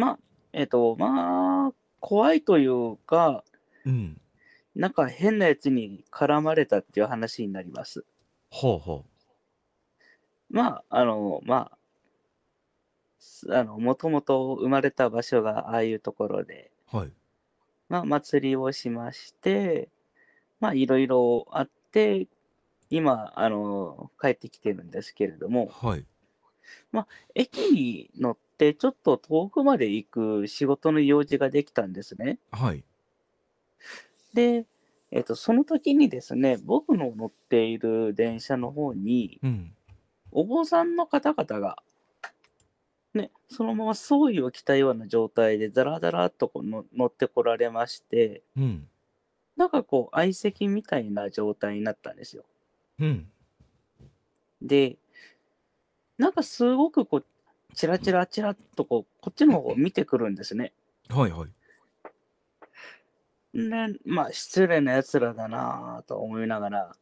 まあ、えっ、ー、と、まあ、怖いというか、うん。なんか変なやつに絡まれたっていう話になります。ほうほう。まあ、あの、まあ、あの、もともと生まれた場所がああいうところで、はい。まあ、祭りをしまして、まあ、いろいろあって、今、あの、帰ってきてるんですけれども、はい。まあ、駅に乗って、、ちょっと遠くまで行く仕事の用事ができたんですね。はい。で、えっと、その時にですね、僕の乗っている電車の方に、うん、お坊さんの方々が、ね、そのまま総意を着たような状態で、ザラザラとこの乗ってこられまして、うん、なんかこう、相席みたいな状態になったんですよ。うん、で、なんかすごくこうちらちらちらっとこう、こっちの方を見てくるんですね。はいはい。で、まあ、失礼な奴らだなぁと思いながら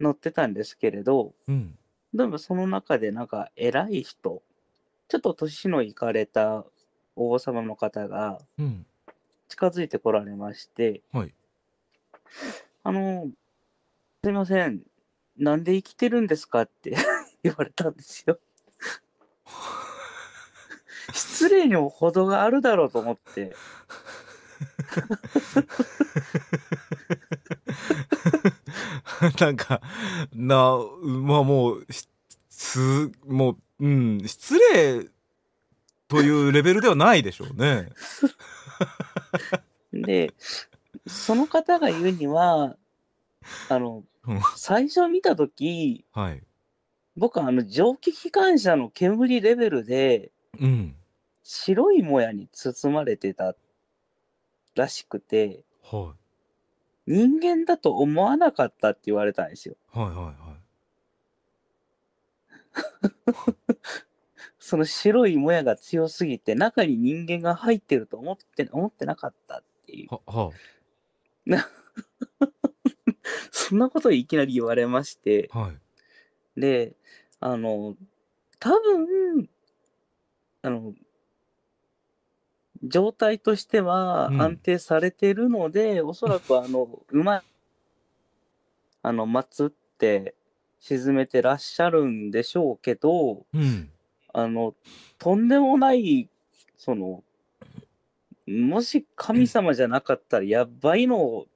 乗ってたんですけれど、うん。でもその中でなんか偉い人、ちょっと年のいかれた王様の方がうん。近づいてこられまして、はい。あの、すいません、なんで生きてるんですかって 言われたんですよ。失礼にも程があるだろうと思って。なんか、な、まあもう、す、もう、うん、失礼というレベルではないでしょうね。で、その方が言うには、あの、最初見た時、はい、僕あの蒸気機関車の煙レベルで、うん、白いもやに包まれてたらしくて、はい、人間だと思わなかったって言われたんですよ。はいはいはい、その白いもやが強すぎて中に人間が入ってると思って思ってなかったっていう。はは そんなこといきなり言われまして。はいで、あの、多分、あの、状態としては安定されてるので、おそらくあの、うまい、あの、つって沈めてらっしゃるんでしょうけど、うん。あの、とんでもない、その、もし神様じゃなかったらやばいのを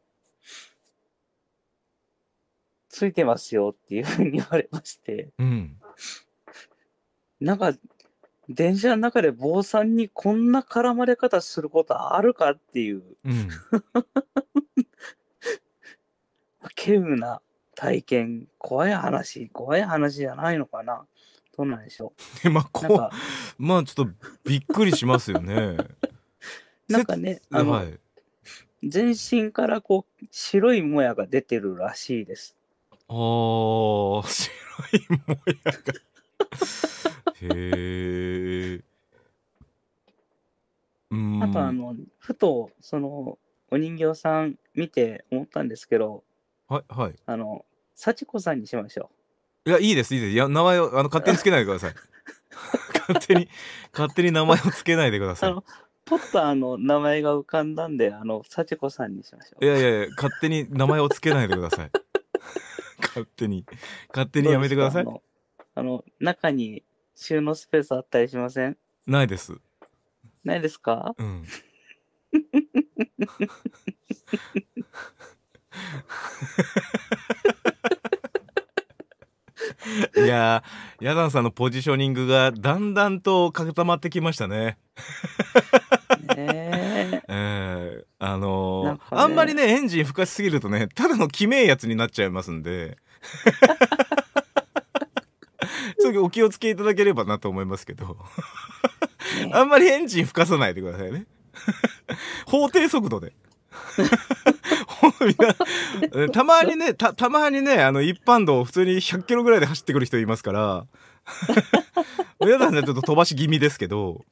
ついてますよっていうふうに言われまして、うん、なんか電車の中で坊さんにこんな絡まれ方することあるかっていう、うん、稀有な体験怖い話怖い話じゃないのかなどうなんでしょうまあこまあちょっとびっくりしますよね なんかねあの、はい、全身からこう白いもやが出てるらしいですああ、白いもやが。へえ。あとあの、ふと、その、お人形さん見て思ったんですけど、はいはい。あの、幸子さんにしましょう。いや、いいです、いいです。いや、名前を、あの、勝手につけないでください。勝手に、勝手に名前をつけないでくださいあ。のポッターの名前が浮かんだんで、あの、幸子さんにしましょう。いやいやいや、勝手に名前をつけないでください。勝手に、勝手にやめてください。あの、あの中に収納スペースあったりしませんないです。ないですかうん。いやヤダンさんのポジショニングがだんだんと固まってきましたね。ねえ ー、あのーね、あんまりねエンジンふかしすぎるとねただのきめえやつになっちゃいますんで お気をつけいただければなと思いますけどあんまりエンジンふかさないでくださいね法定速度で たまにね、た、たまにね、あの、一般道普通に100キロぐらいで走ってくる人いますから、皆さんね、ちょっと飛ばし気味ですけど。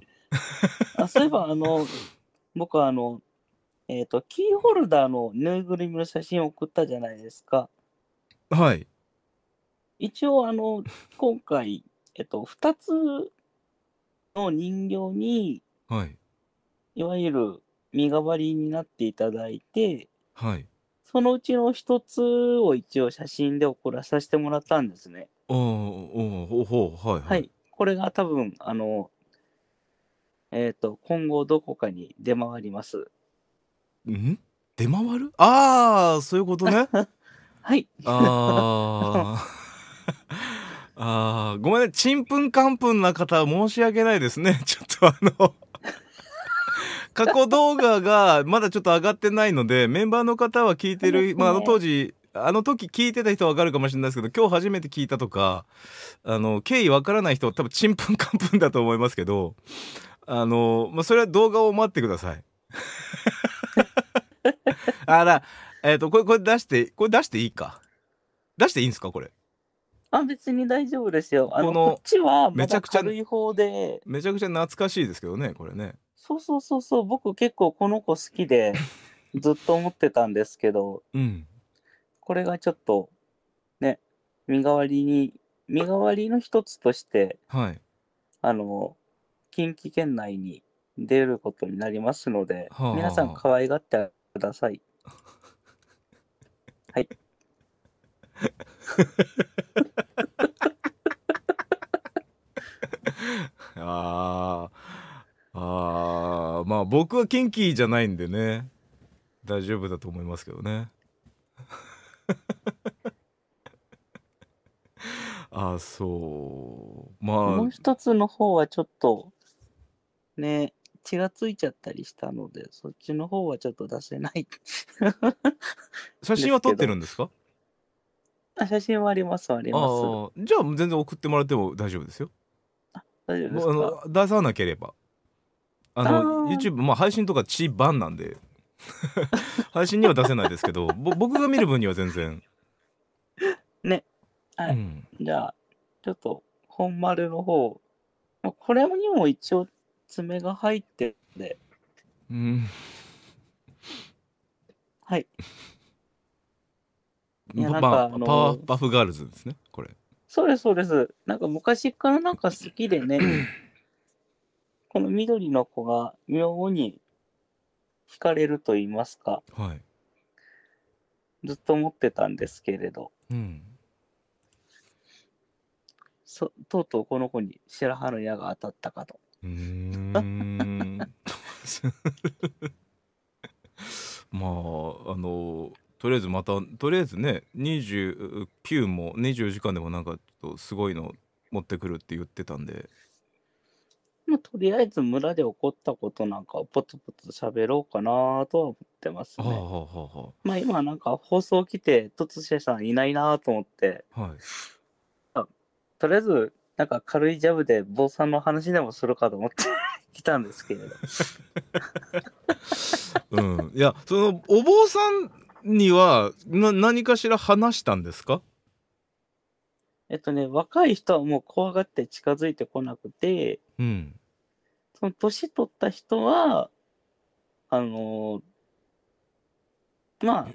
あそういえば、あの、僕はあの、えっ、ー、と、キーホルダーのぬいぐるみの写真を送ったじゃないですか。はい。一応、あの、今回、えっ、ー、と、2つの人形に、はい。いわゆる身代わりになっていただいて、はい。そのうちの一つを一応写真で送らさせてもらったんですね。おおおほう、はい、はい、はい。これが多分、あの、えっ、ー、と、今後どこかに出回ります。ん出回るああ、そういうことね。はい。あ あ。ああ、ごめんね、ちんぷんかんぷんな方、申し訳ないですね。ちょっとあの過去動画がまだちょっと上がってないので メンバーの方は聞いてる、ね、まあ、あの当時あの時聞いてた人はわかるかもしれないですけど今日初めて聞いたとかあの経緯わからない人は多分ちんぷんかんぷんだと思いますけどあの、まあ、それは動画を待ってください。あらえっ、ー、とこれこれ出してこれ出していいか出していいんですかこれ。あ別に大丈夫ですよ。あのこっちはめちゃくちゃめちゃくちゃ懐かしいですけどねこれね。そうそうそうそう、僕結構この子好きで、ずっと思ってたんですけど、うん、これがちょっと、ね、身代わりに、身代わりの一つとして、はい、あの、近畿圏内に出ることになりますので、はあ、皆さん可愛がってください。はい。僕はキンキじゃないんでね大丈夫だと思いますけどね あそうまあもう一つの方はちょっとね血がついちゃったりしたのでそっちの方はちょっと出せない 写真は撮ってるんですかあ写真はありますありますじゃあ全然送ってもらっても大丈夫ですよ大丈夫ですか出さなければあのあ YouTube、まあ、配信とかばんなんで 配信には出せないですけど僕が見る分には全然ねはい、うん、じゃあちょっと本丸の方これにも一応爪が入ってるんでうんはいや あ、パワーパフガールズですねこれそうですそうですなんか昔からなんか好きでね この緑の子が妙に惹かれると言いますか、はい、ずっと思ってたんですけれど、うん、そとうとうこの子に白羽の矢が当たったかと。まああのとりあえずまたとりあえずね29も24時間でもなんかちょっとすごいの持ってくるって言ってたんでまあ、とりあえず村で起こったことなんかをポツポツ喋ろうかなとは思ってますね。はあはあはあ、まあ今なんか放送来て、とつしさんいないなと思って、はいとりあえずなんか軽いジャブで坊さんの話でもするかと思って 来たんですけれど。うん、いやそのお坊さんにはな何かしら話したんですかえっとね、若い人はもう怖がって近づいてこなくて、うん。その年取った人は、あのー、ま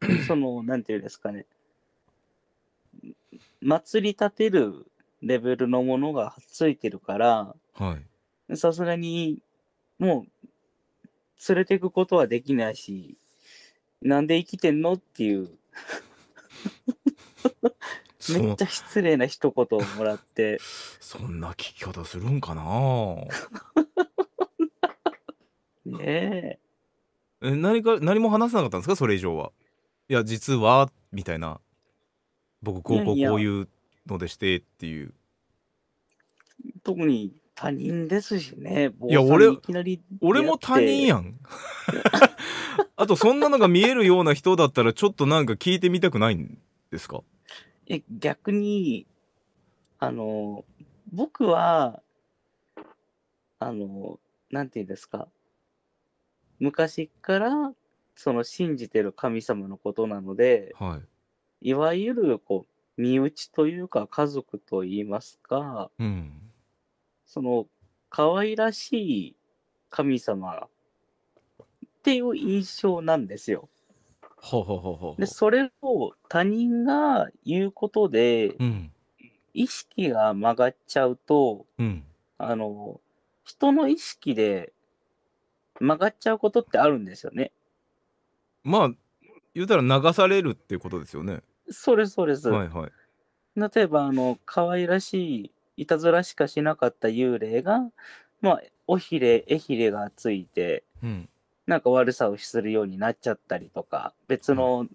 あ、その、なんていうんですかね、祭り立てるレベルのものがついてるから、さすがに、もう、連れていくことはできないし、なんで生きてんのっていうめっちゃ失礼な一言をもらって そんな聞き方するんかな ねええ何か何も話さなかったんですかそれ以上はいや実はみたいな僕こうこうこういうのでしてっていう特に他人ですしねいや俺俺も他人やん あとそんなのが見えるような人だったらちょっとなんか聞いてみたくないんですかえ逆にあの僕はあのなんて言うんですか昔からその信じてる神様のことなので、はい、いわゆるこう身内というか家族といいますか、うん、その可愛らしい神様っていう印象なんですよ。ほうほうほうほうでそれを他人が言うことで、うん、意識が曲がっちゃうと、うん、あの人の意識で曲がっちゃうことってあるんですよね。まあ言うたら流されるっていうことですよね。それそれそれ。はいはい、例えばあの可愛らしいいたずらしかしなかった幽霊が、まあ、尾ひれえひれがついて、うん、なんか悪さをするようになっちゃったりとか、別の、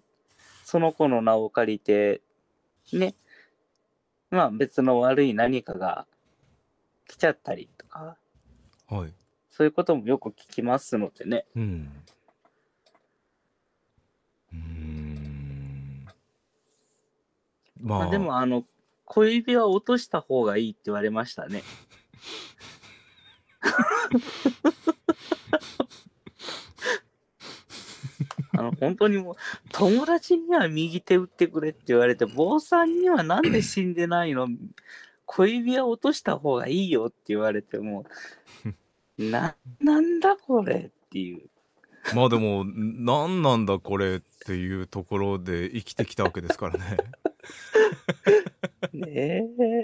その子の名を借りて、ね、まあ別の悪い何かが来ちゃったりとか、はい、そういうこともよく聞きますのでね。うん。うんまあ、まあ、でも、あの、小指は落とした方がいいって言われましたね。あの本当にもう友達には右手打ってくれって言われて坊さんには何で死んでないの小指は落とした方がいいよって言われても ななんだこれっていう。まあでも何なんだこれっていうところで生きてきたわけですからね。ねえ。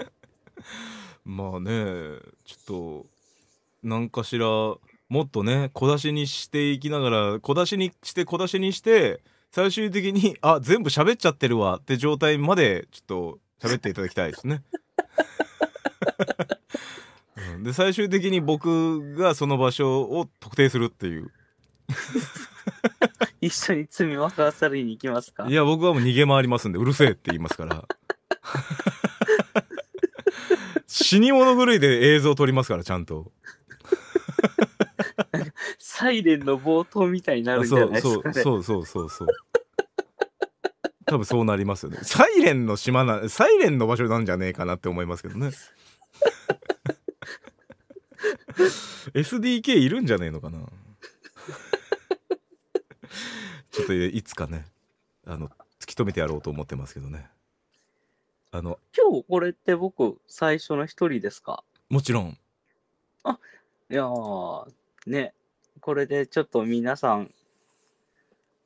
まあねちょっと何かしらもっとね小出しにしていきながら小出しにして小出しにして最終的にあ全部喋っちゃってるわって状態までちょっと喋っていただきたいですね。うん、で最終的に僕がその場所を特定するっていう。一緒に罪を犯されに行きますかいや僕はもう逃げ回りますんでうるせえって言いますから 死に物狂いで映像撮りますからちゃんとサイレンの冒頭みたいになるんじゃないですか、ね、そうそうそうそうそう 多分そうなりますよねサイレンの島なサイレンの場所なんじゃねえかなって思いますけどね SDK いるんじゃねえのかな ちょっといつかねあの突き止めてやろうと思ってますけどねあの今日これって僕最初の一人ですかもちろんあいやーねこれでちょっと皆さん、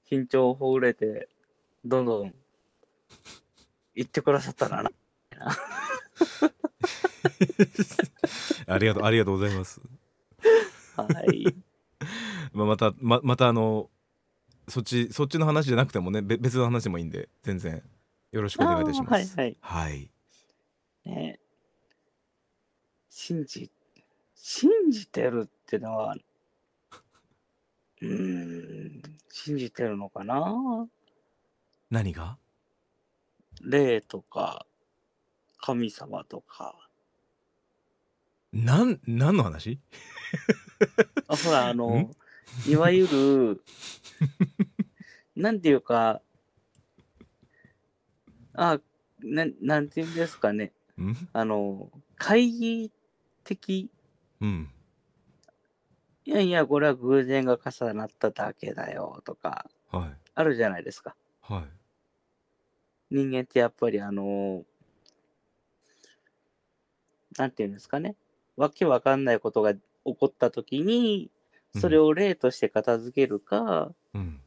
緊張ほぐれて、どんどん、行ってくださったらな。ありがとう、ありがとうございます。はい。まあ、また、ま、またあの、そっち、そっちの話じゃなくてもね、べ別の話でもいいんで、全然、よろしくお願いいたします。はい、はい。はい。ね信じ、信じてるってのは、うん、信じてるのかな何が霊とか、神様とか。なん、何の話あほら、あの、いわゆる、なんていうか、あ、ななんていうんですかね。あの、会議的、うん、いやいや、これは偶然が重なっただけだよとか、はい、あるじゃないですか。はい、人間ってやっぱりあのなんていうんですかね、わけわかんないことが起こった時に、それを例として片付けるか、うん、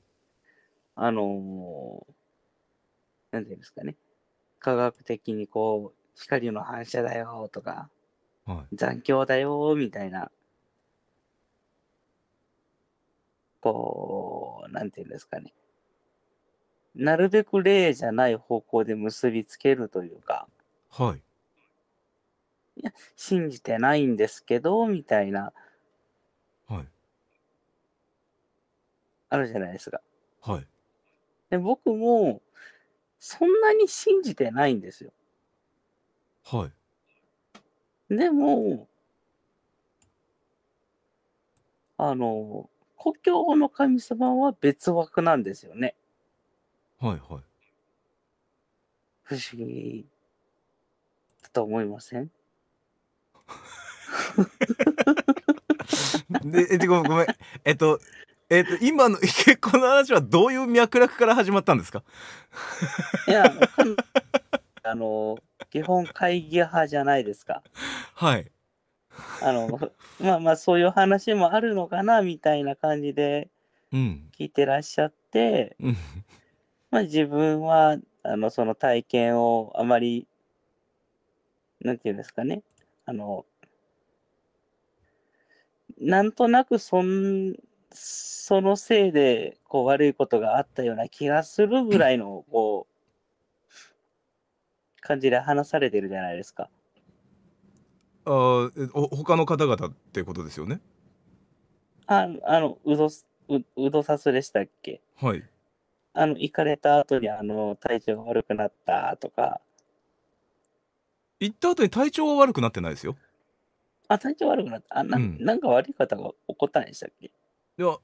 あのなんていうんですかね、科学的にこう、光の反射だよとか、はい、残響だよみたいな、こう、なんていうんですかね。なるべく例じゃない方向で結びつけるというか、はい。いや、信じてないんですけど、みたいな、はい。あるじゃないですか。はい。で、僕も、そんなに信じてないんですよ。はい。でも、あの、故郷の神様は別枠なんですよね。はいはい。不思議だと思いません でえっごめんごめんえっとえっと今の 結婚の話はどういう脈絡から始まったんですかいやあの 基本会議派じゃないですかはい あの、まあまあそういう話もあるのかなみたいな感じで聞いてらっしゃって、うん、まあ自分は、あの、その体験をあまり、なんていうんですかね、あの、なんとなくそん、そのせいでこう悪いことがあったような気がするぐらいのこう、感じで話されてるじゃないですか。あお他の方々ってことですよねああのうどううどさすでしたっけはいあの行かれた後にあの体調が悪くなったとか行った後に体調は悪くなってないですよあ体調悪くなったあな,、ん、なんか悪い方が起こったんでしたっけいや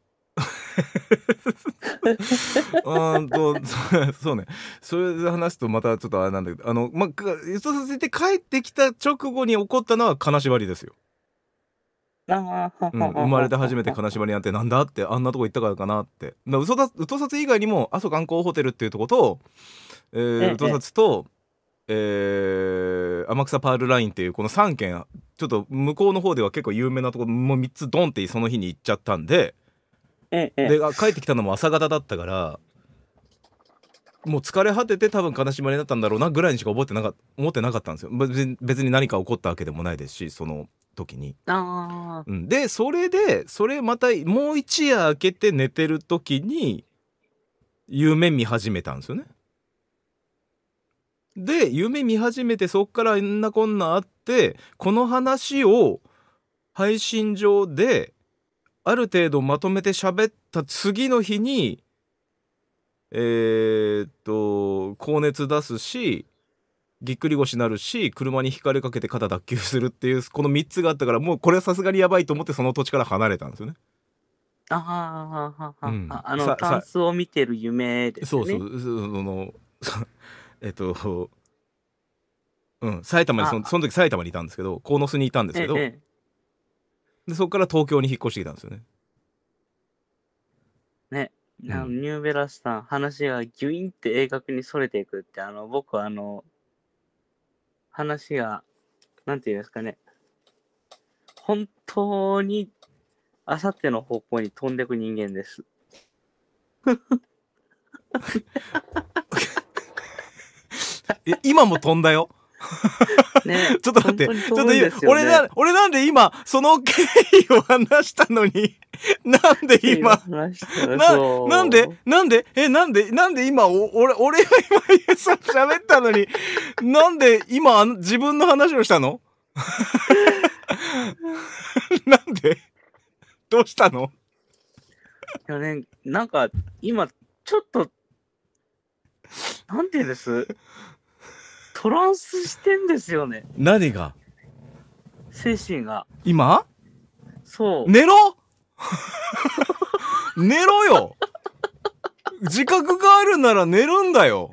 う んと そうねそれで話すとまたちょっとあれなんだけどあのまあ輸送させて帰ってきた直後に起こったのは金縛りですよ。あうん、生まれて初めて金縛りなんてなんだってあんなとこ行ったからかなってだ嘘だ嘘札以外にも阿蘇観光ホテルっていうとこと、えー、嘘札と、えー、天草パールラインっていうこの3軒ちょっと向こうの方では結構有名なとこもう3つドンってその日に行っちゃったんで。で帰ってきたのも朝方だったからもう疲れ果てて多分悲しまれになったんだろうなぐらいにしか思ってなか思ってなかったんですよ別に何か起こったわけでもないですしその時に。うん、でそれでそれまたもう一夜明けて寝てる時に夢見始めたんですよね。で夢見始めてそっからあんなこんなあってこの話を配信上である程度まとめて喋った次の日にえー、っと高熱出すしぎっくり腰になるし車にひかれかけて肩脱臼するっていうこの3つがあったからもうこれはさすがにやばいと思ってその土地から離れたんですよね。あははは、うん、あのタンスを見てる夢ですね。そうそうそのえっとうん埼玉にそのその時埼玉にいたんですけど鴻巣にいたんですけど、ええ、でそこから東京に引っ越してきたんですよねねあの、うんニューベラスさん話がギュインって鋭角にそれていくってあの僕はあの話がなんていうんですかね本当にあさっての方向に飛んでく人間です。いや今も飛んだよね、ちょっと待って、ね、ちょっと俺な俺なんで今その経緯を話したのに なんで今ななんでなんでえなんでなんで今お俺俺が今そう喋ったのになんで今自分の話をしたの なんでどうしたのいやねなんか今ちょっとなんていうんですトランスしてんですよね。何が精神が。今そう。寝ろ 寝ろよ自覚があるなら寝るんだよ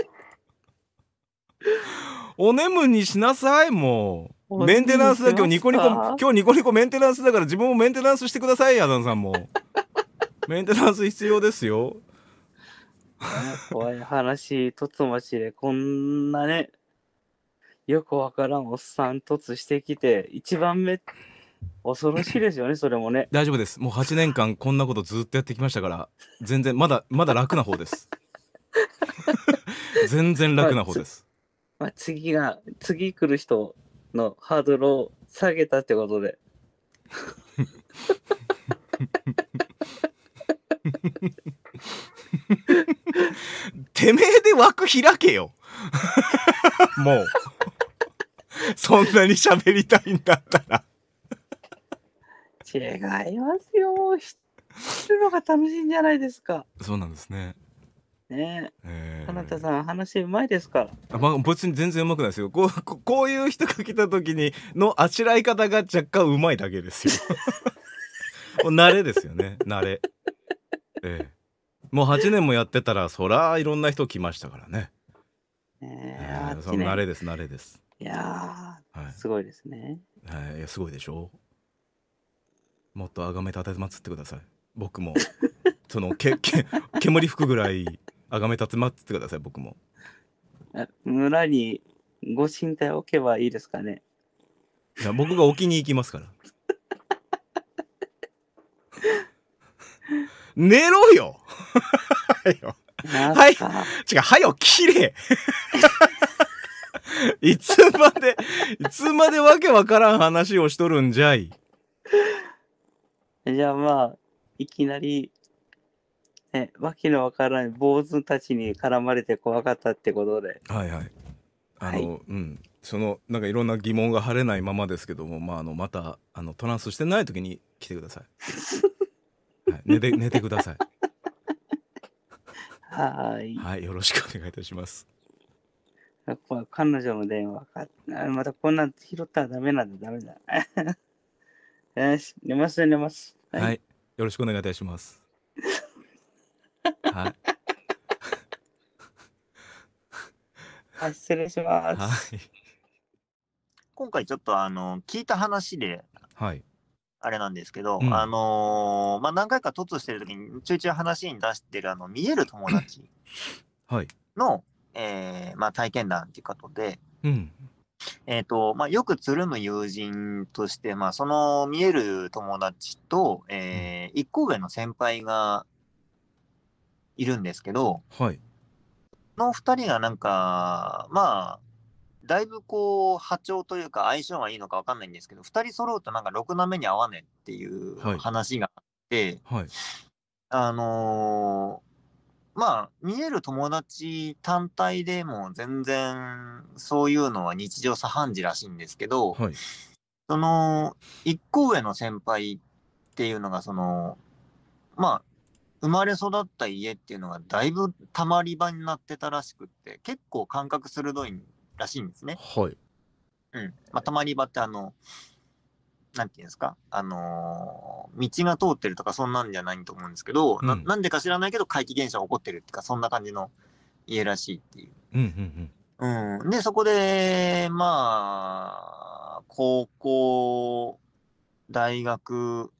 お眠にしなさい、もう。メンテナンスだ、今日ニコニコ、今日ニコニコメンテナンスだから自分もメンテナンスしてください、矢ンさんも。メンテナンス必要ですよ。怖い話、とつまちで、こんなね、よくわからんおっさん突してきて、一番目、恐ろしいですよね、それもね。大丈夫です。もう8年間こんなことずっとやってきましたから、全然、まだ、まだ楽な方です。全然楽な方です。まあ、まあ、次が、次来る人のハードルを下げたってことで。てめえで枠開けよ。もう。そんなに喋りたいんだったら。違いますよ。知るのが楽しいんじゃないですか。そうなんですね。ねえ。あなたさん、話うまいですから。あまあ、別に全然うまくないですよ。こう、ここういう人が来た時に、のあしらい方が若干うまいだけですよ。う慣れですよね。慣れ。ええ。もう8年もやってたらそらいろんな人来ましたからね。ええー、その慣れです慣れです。いやはい、すごいですね。はい、いすごいでしょう。もっとあがめたてまつってください。僕も そのけけ煙吹くぐらいあがめたてまつってください僕も。村にご神体置けばいいですかね。いや僕が置きに行きますから。寝ろよ はい。違う、はよ、綺麗。いつまで、いつまでわけわからん話をしとるんじゃい。じゃあまあ、いきなり、ね、わけのわからない坊主たちに絡まれて怖かったってことで。はいはい。あの、はい、うん。そのなんかいろんな疑問が晴れないままですけども、まあ、あのまたあのトランスしてない時に来てください。はい、寝て寝てください。はい。はい、よろしくお願いいたします。彼女の電話か。またこんなん拾ったらダメなんだ、ダメだ。よし、寝ます、寝ます。はい、はい、よろしくお願いいたします。はい。はい、失礼します。はい、今回ちょっとあの聞いた話で、はい、あれなんですけど、うん、あのー、まあ、何回か突してるときにちょいちょい話に出してるあの見える友達の、はい、えー、まあ、体験談っていうことで、うん、えーとまあ、よくつるむ友人として、まあ、その見える友達と、えー、一個上の先輩がいるんですけど、はい、の2人がなんかまあだいぶこう波長というか相性がいいのか分かんないんですけど2人揃うとなんかろくな目に合わねえっていう話があって、はいはい、あのー、まあ見える友達単体でも全然そういうのは日常茶飯事らしいんですけど、はい、その1個上の先輩っていうのがそのまあ生まれ育った家っていうのがだいぶたまり場になってたらしくって結構感覚鋭いんらしいんですね。はい。うんまあ、たまり場ってあの、なんていうんですか、あのー道が通ってるとかそんなんじゃないと思うんですけど、なうんなんでか知らないけど怪奇現象が起こってるっていうか、そんな感じの家らしいっていう。うんうんうん、で、そこで、まあ、高校、大学、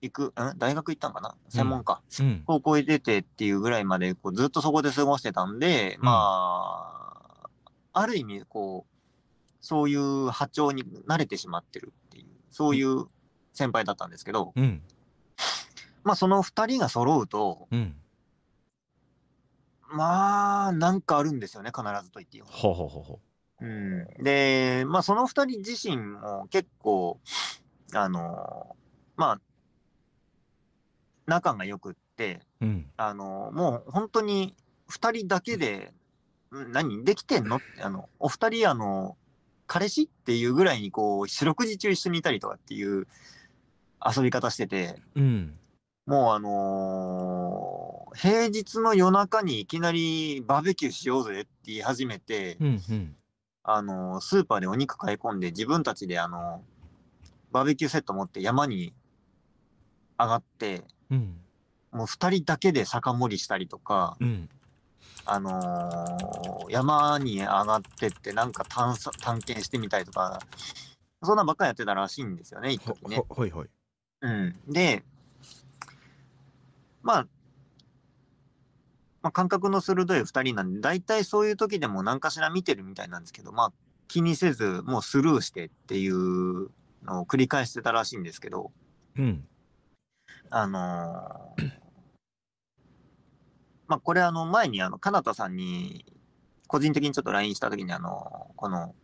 行く、ん大学行ったんかな専門家、うん。高校へ出てっていうぐらいまでこうずっとそこで過ごしてたんで、うんまあ、ある意味、こう、そういう波長に慣れてしまってるっていう、そういう先輩だったんですけど、うん、まあその2人が揃うと、うん、まあ、なんかあるんですよね、必ずと言っていいほうほうほうほう。うん、で、まあその2人自身も結構、あの、まあ、仲がよくって、うん、あの、もう本当に2人だけで何できてんのあの、お二人、あの、彼氏っていうぐらいに、こう、四六時中一緒にいたりとかっていう遊び方してて、うん、もうあのー、平日の夜中にいきなりバーベキューしようぜって言い始めて、うんうん、あのー、スーパーでお肉買い込んで自分たちであのー、バーベキューセット持って山に上がって、うん、もう二人だけで酒盛りしたりとか、うんあのー、山に上がってってなんか探探検してみたりとかそんなばっかりやってたらしいんですよね一時ね。ほいほい。うん、でまあまあ、感覚の鋭い2人なんで、大体そういう時でも何かしら見てるみたいなんですけど、まあ、気にせず、もうスルーしてっていうのを繰り返してたらしいんですけど、うん。あのー、まあ、これあの前にあの、かなたさんに、個人的にちょっと LINE した時にあの、この、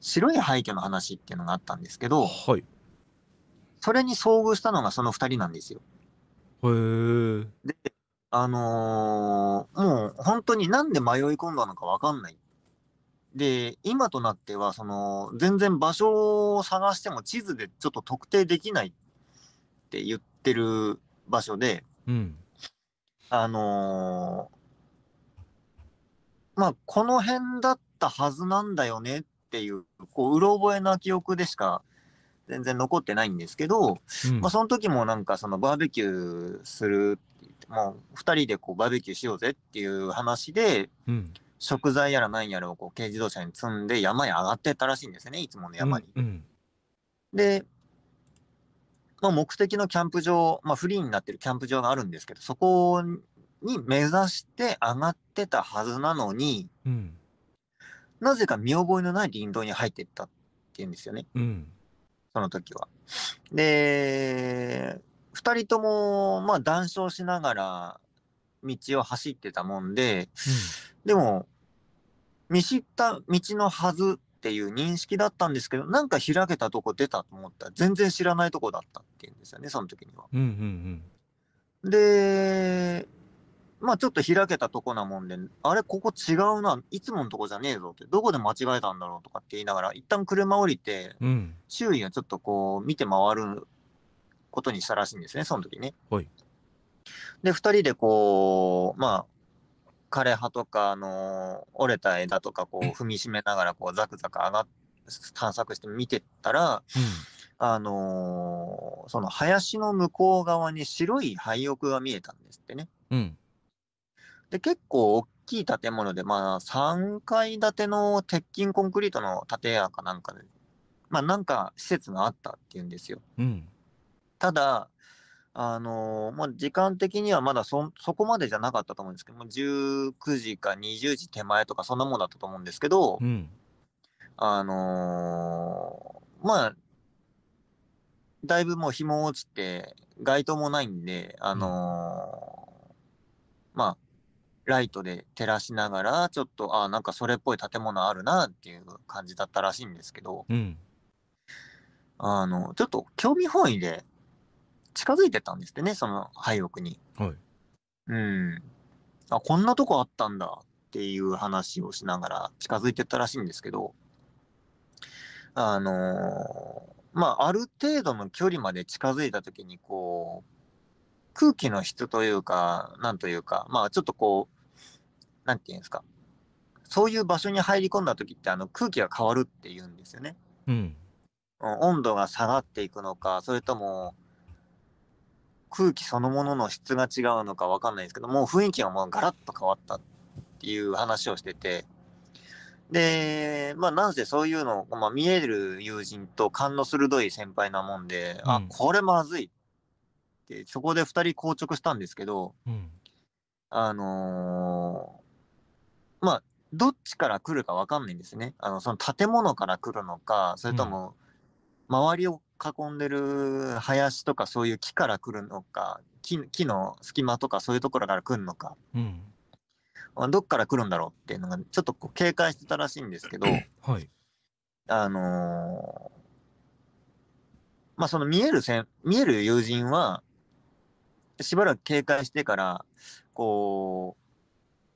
白い廃墟の話っていうのがあったんですけど、はい。それに遭遇したのがその2人なんですよ。へえ。で、あのー、もう本当になんで迷い込んだのかわかんない。で、今となっては、その、全然場所を探しても地図でちょっと特定できないって言ってる場所で、うん、あのー、まあ、この辺だったはずなんだよねっていう、こう、うろ覚えな記憶でしか全然残ってないんですけど、うん、まあ、その時もなんかそのバーベキューするもう2人でこうバーベキューしようぜっていう話で、うん、食材やら何やらをこう軽自動車に積んで山へ上がってたらしいんですね、いつもの山に。うんうん、で、の目的のキャンプ場、まあ、フリーになってるキャンプ場があるんですけど、そこに目指して上がってたはずなのに、うん、なぜか見覚えのない林道に入っていったっていうんですよね。うん、その時は。で、2人とも、まあ、談笑しながら道を走ってたもんで、うん、でも、見知った道のはずっていう認識だったんですけどなんか開けたとこ出たと思ったら全然知らないとこだったっていうんですよねその時には。うんうんでまあちょっと開けたとこなもんで、あれ、ここ違うな、いつものとこじゃねえぞって、どこで間違えたんだろうとかって言いながら、一旦車降りて、うん、周囲をちょっとこう見て回ることにしたらしいんですね、その時ね。で、2人でこう、まあ、枯葉とか、あのー、折れた枝とかこう踏みしめながらこうザクザク上がっ探索して見てたら、うん、あのー、その林の向こう側に白い廃屋が見えたんですってね。うん、で結構大きい建物で、まあ、3階建ての鉄筋コンクリートの建屋かなんかで、まあ、なんか施設があったっていうんですよ。うん、ただあのー、まあ、時間的にはまだそこまでじゃなかったと思うんですけども19時か20時手前とかそんなもんだったと思うんですけど、うん、あのー、まあだいぶもう日も落ちて街灯もないんであのーうん、まあライトで照らしながらちょっとあなんかそれっぽい建物あるなっていう感じだったらしいんですけど、うん、あのちょっと興味本位で近づいてたんですってね、その廃屋に。はい。うん。あ、こんなとこあったんだっていう話をしながら近づいてったらしいんですけど、あのー、まあ、ある程度の距離まで近づいた時に、こう、空気の質というか、なんというか、まあ、ちょっとこう、なんていうんですか、そういう場所に入り込んだ時って、あの、空気が変わるっていうんですよね。うん。温度が下がっていくのか、それとも、空気そのものの質が違うのか分かんないですけどもう雰囲気がもうガラッと変わったっていう話をしててでまあなんせそういうのを、まあ、見える友人と勘の鋭い先輩なもんで、うん、あこれまずいってそこで2人硬直したんですけど、うん、あのー、まあどっちから来るか分かんないんですね。あのその建物から来るのかそれとも周りを囲んでる林とかそういう木から来るのか木木の隙間とかそういうところから来るのか、うん、どっから来るんだろうっていうのがちょっとこう警戒してたらしいんですけど、はい、あのー、まあその見える線見える友人はしばらく警戒してからこ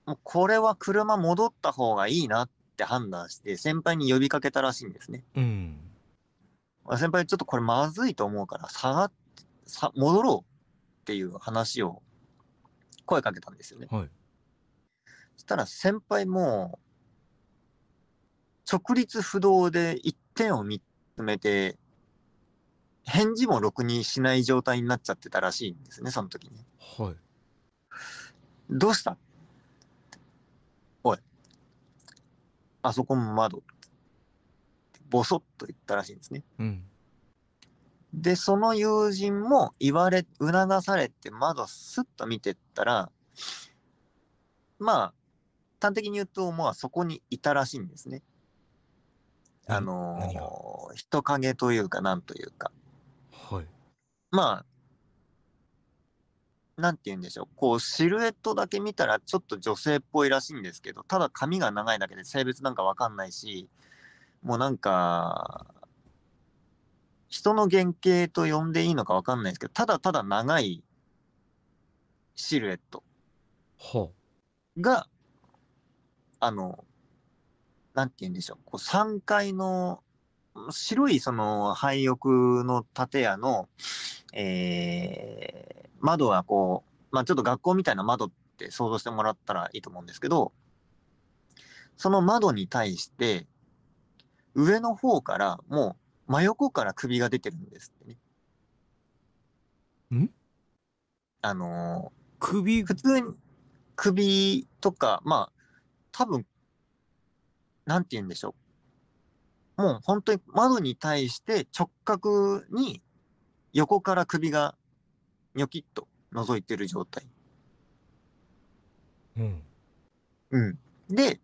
うもうこれは車戻った方がいいなって判断して先輩に呼びかけたらしいんですね。うん先輩ちょっとこれまずいと思うから、下がさ、戻ろうっていう話を声かけたんですよね。はい、そしたら先輩も、直立不動で1点を見つめて、返事もろくにしない状態になっちゃってたらしいんですね、その時に。はい。どうしたおい。あそこも窓。ボソッと言ったらしいんですね。うん、で、その友人も言われ、促されて窓スッと見てったら、まあ、端的に言うと、まあそこにいたらしいんですね。あのー、人影というか、なんというか。はい。まあ、なんて言うんでしょう。こう、シルエットだけ見たらちょっと女性っぽいらしいんですけど、ただ髪が長いだけで性別なんかわかんないし、もうなんか、人の原型と呼んでいいのかわかんないですけど、ただただ長いシルエットが、あの、なんて言うんでしょう、こう3階の白いその廃屋の建屋の、えー、窓はこう、まあ、ちょっと学校みたいな窓って想像してもらったらいいと思うんですけど、その窓に対して、上の方からもう真横から首が出てるんですってね。んあのー、首普通に首とか、まあ、多分、なんて言うんでしょう。もう本当に窓に対して直角に横から首がニョキッと覗いてる状態。うん。うん。で、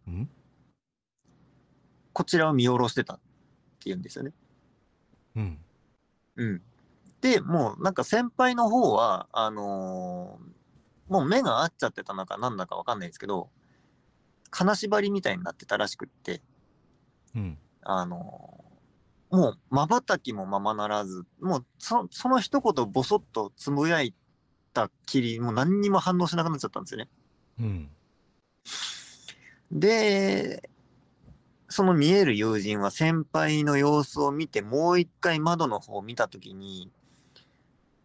こちらを見下ろしてたっていうんですよね。うん。うん。で、もうなんか先輩の方は、あのー、もう目が合っちゃってたのかなんだかわかんないですけど、金縛りみたいになってたらしくって、うん。あのー、もう瞬きもままならず、もうそその一言ぼそっとつぶやいたきり、もう何にも反応しなくなっちゃったんですよね。うん。で、その見える友人は先輩の様子を見て、もう一回窓の方を見たときに、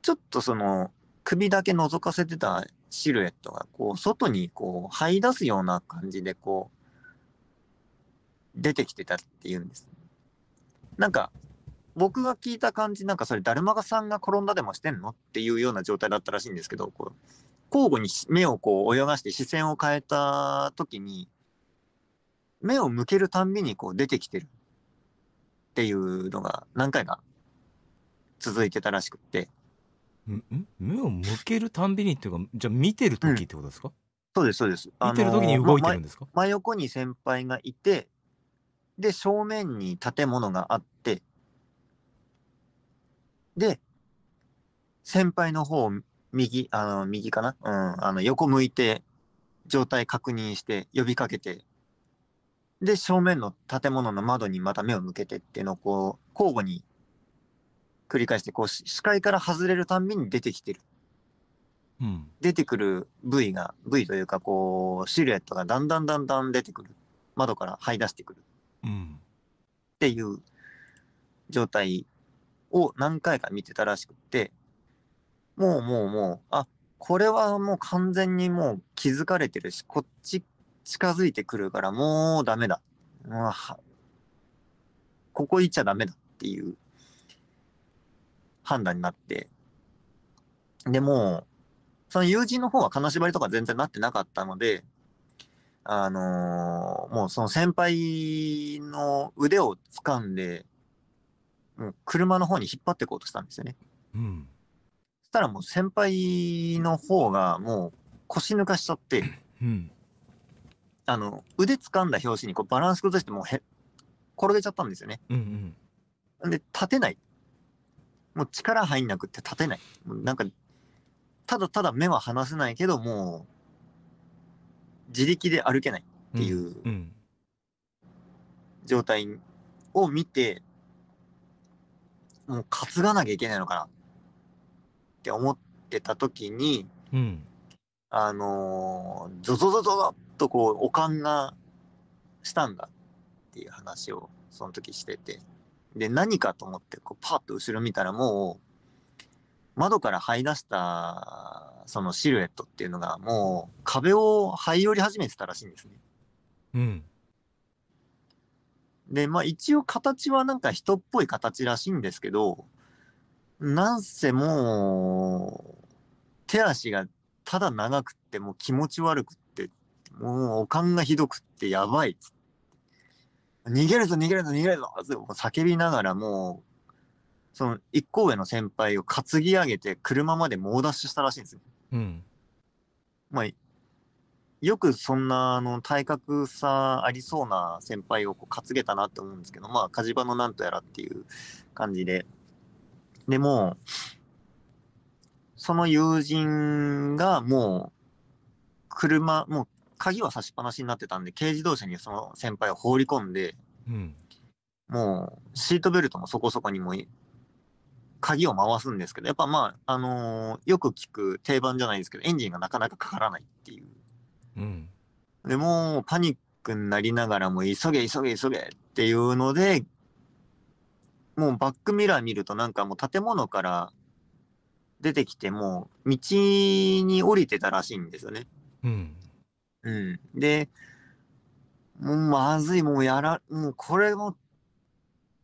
ちょっとその、首だけ覗かせてたシルエットが、こう、外にこう、這い出すような感じで、こう、出てきてたっていうんです。なんか、僕が聞いた感じ、なんかそれ、だるまがさんが転んだでもしてんのっていうような状態だったらしいんですけど、こう、交互に目をこう泳がして視線を変えた時に、目を向けるたんびにこう出てきてるっていうのが何回か続いてたらしくって。目を向けるたんびにっていうか、じゃあ見てる時ってことですか、うん、そうです、そうです。見てる時に動いてるんですか、ま、真横に先輩がいて、で、正面に建物があって、で、先輩の方を右、あの、右かなうん、あの、横向いて、状態確認して、呼びかけて、で、正面の建物の窓にまた目を向けてっていうのをこう、交互に繰り返して、こう、視界から外れるたんびに出てきてる。うん、出てくる部位が、部位というか、こう、シルエットがだんだんだんだん出てくる。窓から這い出してくる。うん、っていう状態を何回か見てたらしくって、もうもうもう、あ、これはもう完全にもう気づかれてるし、こっち近づいてくるから、もうダメだ。ここ行っちゃダメだっていう判断になって。で、もう、その友人の方は金縛りとか全然なってなかったので、あのー、もうその先輩の腕を掴んで、もう車の方に引っ張っていこうとしたんですよね。うん。そしたらもう先輩の方がもう腰抜かしちゃって、うん。あの、腕掴んだ拍子にこうバランス崩してもうへ、転げちゃったんですよね。うんうん。で、立てない。もう力入んなくって立てない。なんか、ただただ目は離せないけど、もう、自力で歩けないっていう状態を見て、もう担がなきゃいけないのかなって思ってた時に、うん、あのー、ゾゾゾゾゾとこう、おかんがしたんだっていう話をその時してて。で、何かと思ってこうパッと後ろ見たらもう、窓から這い出したそのシルエットっていうのがもう壁を這い寄り始めてたらしいんですね。うん。で、まあ一応形はなんか人っぽい形らしいんですけど、なんせもう、手足がただ長くってもう気持ち悪くっもう、おかんがひどくってやばいっっ逃げるぞ、逃げるぞ、逃げるぞって叫びながらもう、その一行上の先輩を担ぎ上げて車まで猛ダッシュしたらしいんですよ。うん。まあ、よくそんな、あの、体格差ありそうな先輩をこう担げたなって思うんですけど、まあ、火事場のなんとやらっていう感じで。でも、その友人がもう、車、もう鍵は差しっぱなしになってたんで、軽自動車にその先輩を放り込んで、うん、もうシートベルトもそこそこにも鍵を回すんですけど、やっぱまあ、あのー、よく聞く定番じゃないですけど、エンジンがなかなかかからないっていう。うん、でも、パニックになりながらも、急げ、急げ、急げっていうので、もうバックミラー見るとなんかもう建物から出てきて、もう道に降りてたらしいんですよね。うんうん。で、もうまずい、もうやら、もうこれも、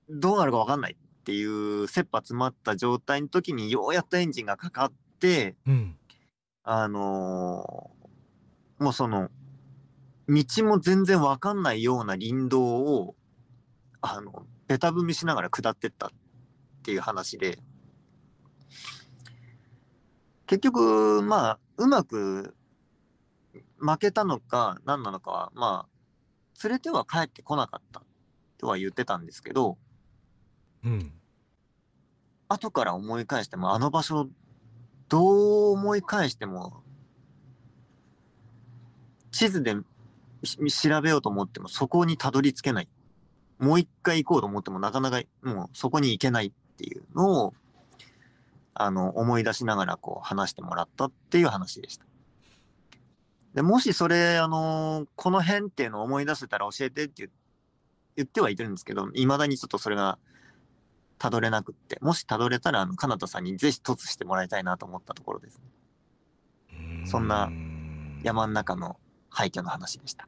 どうなるかわかんないっていう、切羽詰まった状態の時に、ようやっとエンジンがかかって、うん、あのー、もうその、道も全然わかんないような林道を、あの、ベタ踏みしながら下ってったっていう話で、結局、まあ、うまく負けたのか何なのかは、まあ、連れては帰ってこなかったとは言ってたんですけど、うん。後から思い返しても、あの場所、どう思い返しても、地図で調べようと思ってもそこにたどり着けない。もう一回行こうと思ってもなかなかもうそこに行けないっていうのを、あの、思い出しながらこう話してもらったっていう話でした。でもしそれ、あのー、この辺っていうのを思い出せたら教えてって言ってはいてるんですけど、いまだにちょっとそれがたどれなくって、もしたどれたら、あの、かなたさんにぜひ突してもらいたいなと思ったところですね。んそんな山の中の廃墟の話でした。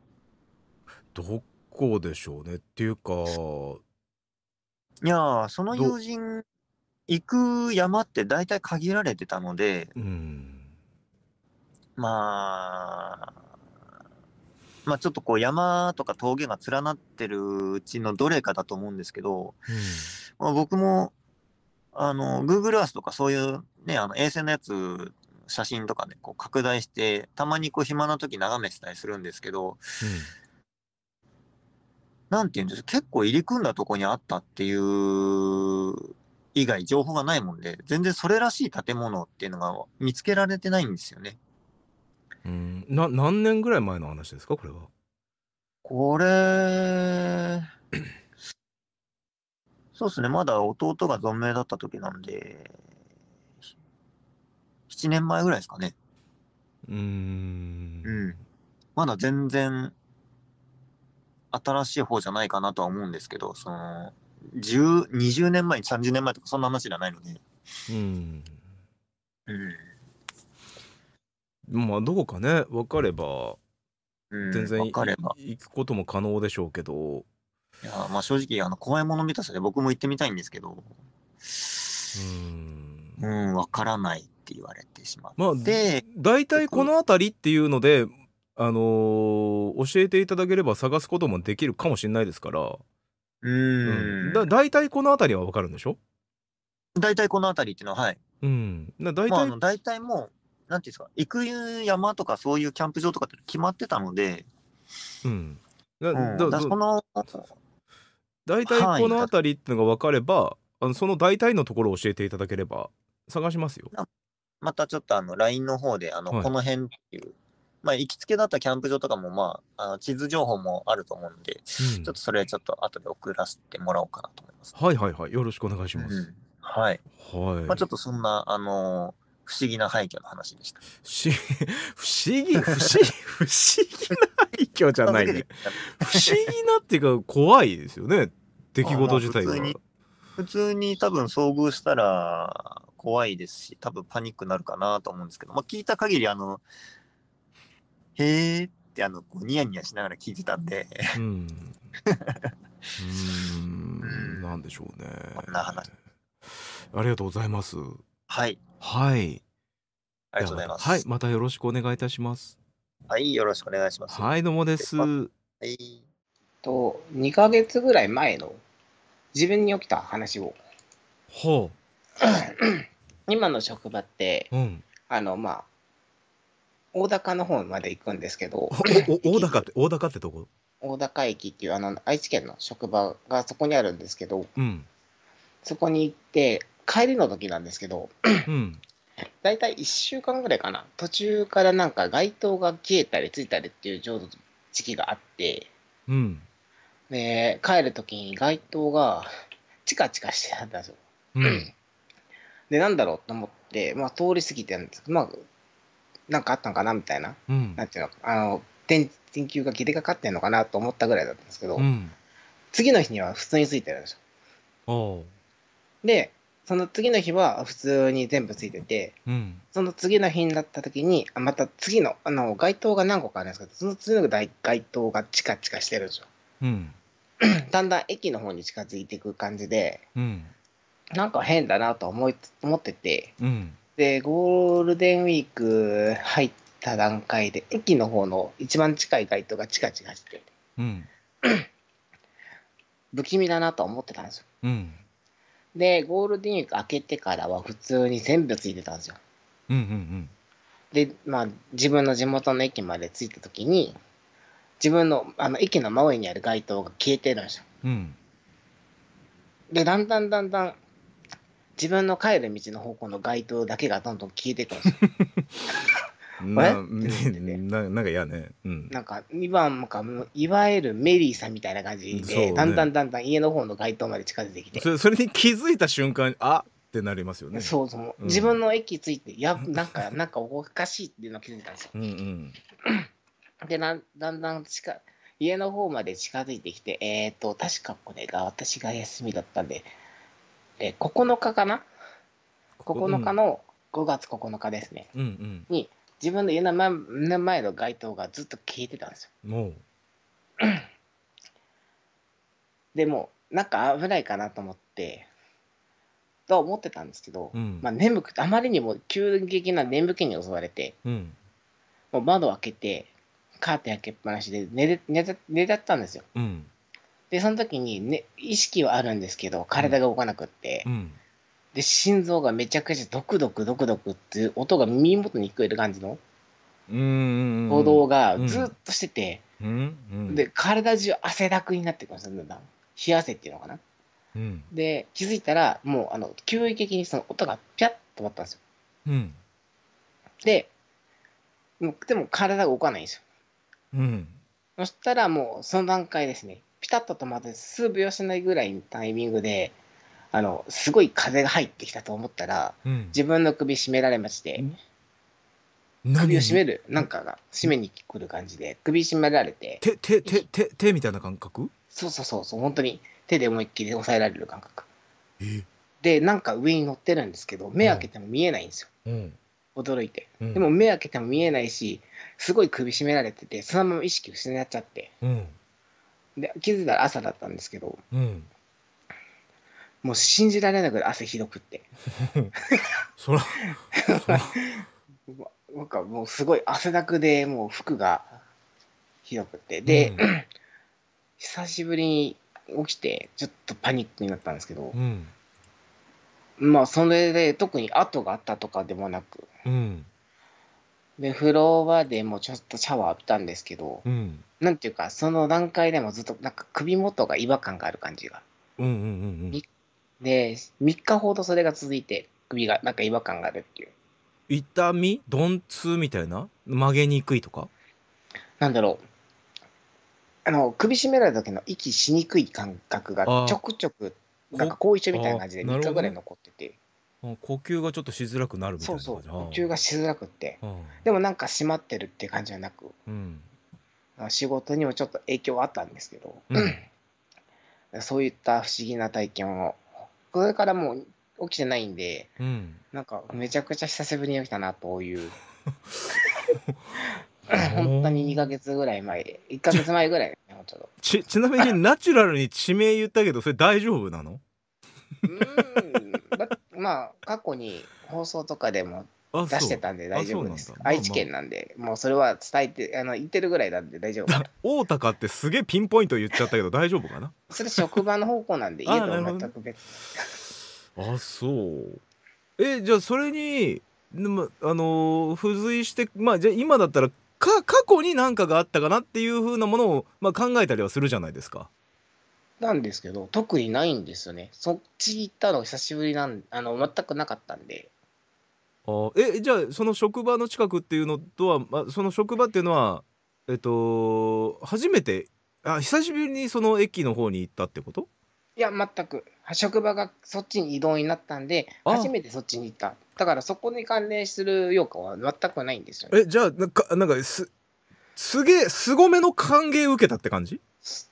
どこでしょうねっていうか。いやその友人、行く山って大体限られてたので、うんまあ、まあ、ちょっとこう山とか峠が連なってるうちのどれかだと思うんですけど、うん、まあ、僕もあの Google Earth とかそういうねあの衛星のやつ写真とかねこう拡大してたまにこう暇な時眺めてたりするんですけど、うん、なんていうんです結構入り組んだとこにあったっていう以外情報がないもんで全然それらしい建物っていうのが見つけられてないんですよね。うんな何年ぐらい前の話ですかこれはこれそうですねまだ弟が存命だった時なんで7年前ぐらいですかねうんうんまだ全然新しい方じゃないかなとは思うんですけどその20年前30年前とかそんな話じゃないのでうん、うんまあどこかね分かれば全然、行くことも可能でしょうけどいやまあ正直あの怖いもの見たさで僕も行ってみたいんですけどうんうん分からないって言われてしまって、まあ、で大体この辺りっていうのであのー、教えていただければ探すこともできるかもしれないですからうん、だ大体この辺りは分かるんでしょ大体この辺りっていうのははいうんだ大体、まあ、大体もなんていうんですか、行く山とかそういうキャンプ場とかって決まってたので、うん。だ、だその、大体この辺りっていうのが分かれば、あのその大体のところを教えていただければ、探しますよ。またちょっとあの LINE の方で、あの、この辺っていう、まあ、行きつけだったキャンプ場とかも、まあ、あの地図情報もあると思うんで、うん、ちょっとそれちょっと後で送らせてもらおうかなと思います。はいはいはい、よろしくお願いします。うん、はい。はい。まあ、ちょっとそんな、あのー不思議な廃墟の話でした。し不思議、不思議、不思議な廃墟じゃないね。不思議なっていうか怖いですよね。出来事自体が。普通に多分遭遇したら怖いですし、多分パニックになるかなと思うんですけど、まあ、聞いた限り、あの、へえってあのこうニヤニヤしながら聞いてたんで。うん。うん、なんでしょうね。こんな話。ありがとうございます。はい。はい。ありがとうございます。はい、またよろしくお願いいたします。はい、よろしくお願いします。はい、どうもです。はい。と、2ヶ月ぐらい前の自分に起きた話を。ほう。今の職場って、うん、あの、まあ、大高の方まで行くんですけど。大高って、大高ってとこ大高駅っていうあの愛知県の職場がそこにあるんですけど、うん、そこに行って帰りの時なんですけど、うん、大体1週間ぐらいかな、途中からなんか街灯が消えたりついたりっていう浄土時期があって、うん、で帰る時に街灯がチカチカしてたんですよ。うん、で、なんだろうと思って、まあ、通り過ぎてんですけど、まあ、なんかあったのかなみたいな、うん、なんていうの、あの電電球が切れかかってんのかなと思ったぐらいだったんですけど、うん、次の日には普通についてるんですよ。で、その次の日は普通に全部ついてて、うん、その次の日になった時に、また次の、あの、街灯が何個かあるんですけど、その次の街灯がチカチカしてるんですよ。うん、だんだん駅の方に近づいていく感じで、うん、なんか変だなと思い思ってて、うん、で、ゴールデンウィーク入った段階で、駅の方の一番近い街灯がチカチカしてて、不気味だなと思ってたんですよ。で、ゴールデンウィーク明けてからは普通に全部ついてたんですよ。うんうんうん。で、まあ、自分の地元の駅まで着いた時に、自分のあの駅の真上にある街灯が消えてるんですよ。うん、で、だんだんだんだん、自分の帰る道の方向の街灯だけがどんどん消えていくんですよ。な ななんか嫌ね、うん、なんか2番もかいわゆるメリーさんみたいな感じで、ね、だんだんだんだん家の方の街灯まで近づいてきて それに気づいた瞬間あってなりますよねそうそう、うん、自分の駅ついてやなんか なんかおかしいっていうのを気づいたんですよ、うん、でなだんだん近家の方まで近づいてきてえっ、ー、と確かこれが私が休みだったんでで9日かな9日の5月9日ですね、うん、に自分の家の前の街灯がずっと消えてたんですよ。でもなんか危ないかなと思ってと思ってたんですけど、うん、まあ、眠くあまりにも急激な眠気に襲われて、うん、もう窓を開けてカーテン開けっぱなしで寝寝寝ちゃったんですよ。うん、でその時に、ね、意識はあるんですけど体が動かなくって、で、心臓がめちゃくちゃドクドクドクドクっていう音が耳元に聞こえる感じの行動がずっとしてて、うん、で、体中汗だくになってくるんですだんだん。冷汗っていうのかな。うん、で、気づいたら、もう、あの、急激にその音がピャッと止まったんですよ。うん、で、でも体が動かないんですよ。うん、そしたらもうその段階ですね、ピタッと止まって数秒しないぐらいのタイミングで、あの、すごい風が入ってきたと思ったら、うん自分の首絞められまして、首を絞める、なんかが絞めに来る感じで、首絞められて、手手手手手みたいな感覚そうそうそうそう、本当に手で思いっきり押さえられる感覚。で、なんか上に乗ってるんですけど、目開けても見えないんですよ。うん驚いて。でも目開けても見えないし、すごい首絞められてて、そのまま意識失っちゃって。うんで、気づいたら朝だったんですけど、うんもう信じられなく汗ひどくって そら僕は もうすごい汗だくでもう服がひどくってで、うん、久しぶりに起きてちょっとパニックになったんですけど、うん、まあそれで特に跡があったとかでもなく、うん、で風呂場でもちょっとシャワー浴びたんですけど、うん、なんていうかその段階でもずっとなんか首元が違和感がある感じが、うんうんうんうん、で、3日ほどそれが続いて、首がなんか違和感があるっていう。痛み鈍痛みたいな曲げにくいとかなんだろう。あの、首絞められた時の息しにくい感覚がちょくちょく、なんか後遺症みたいな感じで3日ぐらい残ってて。呼吸がちょっとしづらくなるみたいなそうそう呼吸がしづらくって、でもなんか閉まってるって感じじゃなく、うん、仕事にもちょっと影響はあったんですけど、うん、そういった不思議な体験をそれからもう起きてないんで、うん、なんかめちゃくちゃ久しぶりに起きたなという 本当に2か月ぐらい前で1か月前ぐらい、ち ちなみにナチュラルに地名言ったけどそれ大丈夫なのうんまあ過去に放送とかでも出してたんで大丈夫です。愛知県なんで、もうそれは伝えて、あの、言ってるぐらいなんで大丈夫。大高ってすげえピンポイント言っちゃったけど大丈夫かなそれ職場の方向なんで、家と全く別。あ、そう。え、じゃあそれに、ま、あの付随して、まあ、じゃあ今だったら、か、過去に何かがあったかなっていうふうなものを、まあ、考えたりはするじゃないですか。なんですけど、特にないんですよね。そっち行ったの久しぶりなん、あの、全くなかったんで。あえじゃあその職場の近くっていうのとは、まあ、その職場っていうのはえっと初めてあ久しぶりにその駅の方に行ったってこといや全く職場がそっちに移動になったんで初めてそっちに行っただからそこに関連する用価は全くないんですよ、ね、えじゃあなんかなんかすすげえ凄めの歓迎受けたって感じ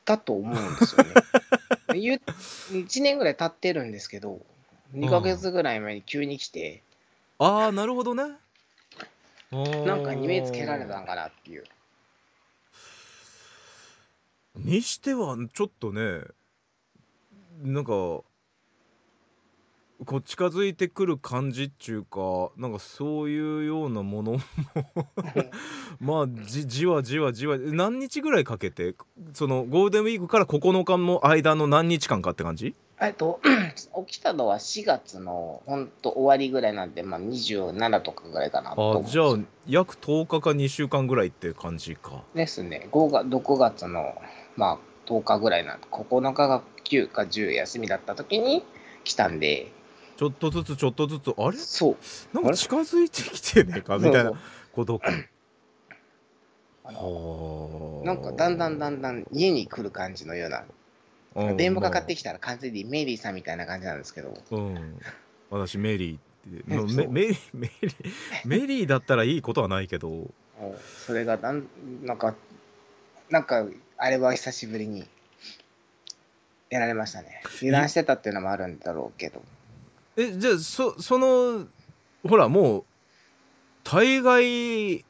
だと思うんですよね1 年ぐらい経ってるんですけど2ヶ月ぐらい前に急に来て、ああ、なるほどね。なんかに目つけられたんかなっていう。にしてはちょっとねなんかこう近づいてくる感じっちゅうかなんかそういうようなものも まあじじわじわじわ何日ぐらいかけてそのゴールデンウィークから9日の間の何日間かって感じえっと、起きたのは4月の本当終わりぐらいなんで、まあ、27とかぐらいかなあじゃあ約10日か2週間ぐらいって感じかですね5月6月の、まあ、10日ぐらいなんで9日が9か10休みだった時に来たんでちょっとずつちょっとずつあれそうなんか近づいてきてねえかみたいなことかなんかだんだんだんだん家に来る感じのような電話かかってきたら完全にメリーさんみたいな感じなんですけど、うん、私メリーってメリメリ メリーだったらいいことはないけどそれがなんなんかなんかあれは久しぶりにやられましたね油断してたっていうのもあるんだろうけどえじゃあそそのほらもう大概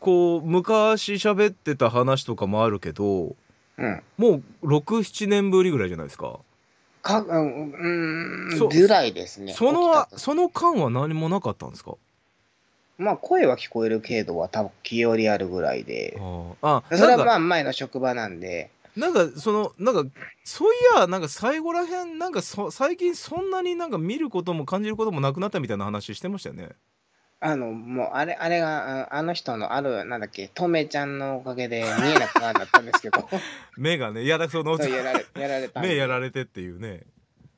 こう昔喋ってた話とかもあるけどうん、もう67年ぶりぐらいじゃないですか。かうんぐらいですねそのその間は何もなかったんですかまあ声は聞こえるけどは多分よりあるぐらいでああそれはまあ前の職場なんでなんかそのなんかそういやなんか最後らへんなんか最近そんなになんか見ることも感じることもなくなったみたいな話してましたよねあの、もう、あれ、あれが、あの人のある、なんだっけ、とめちゃんのおかげで見えなくなったんですけど。目がね、いや、だらその、やられ、やられた。目やられてっていうね。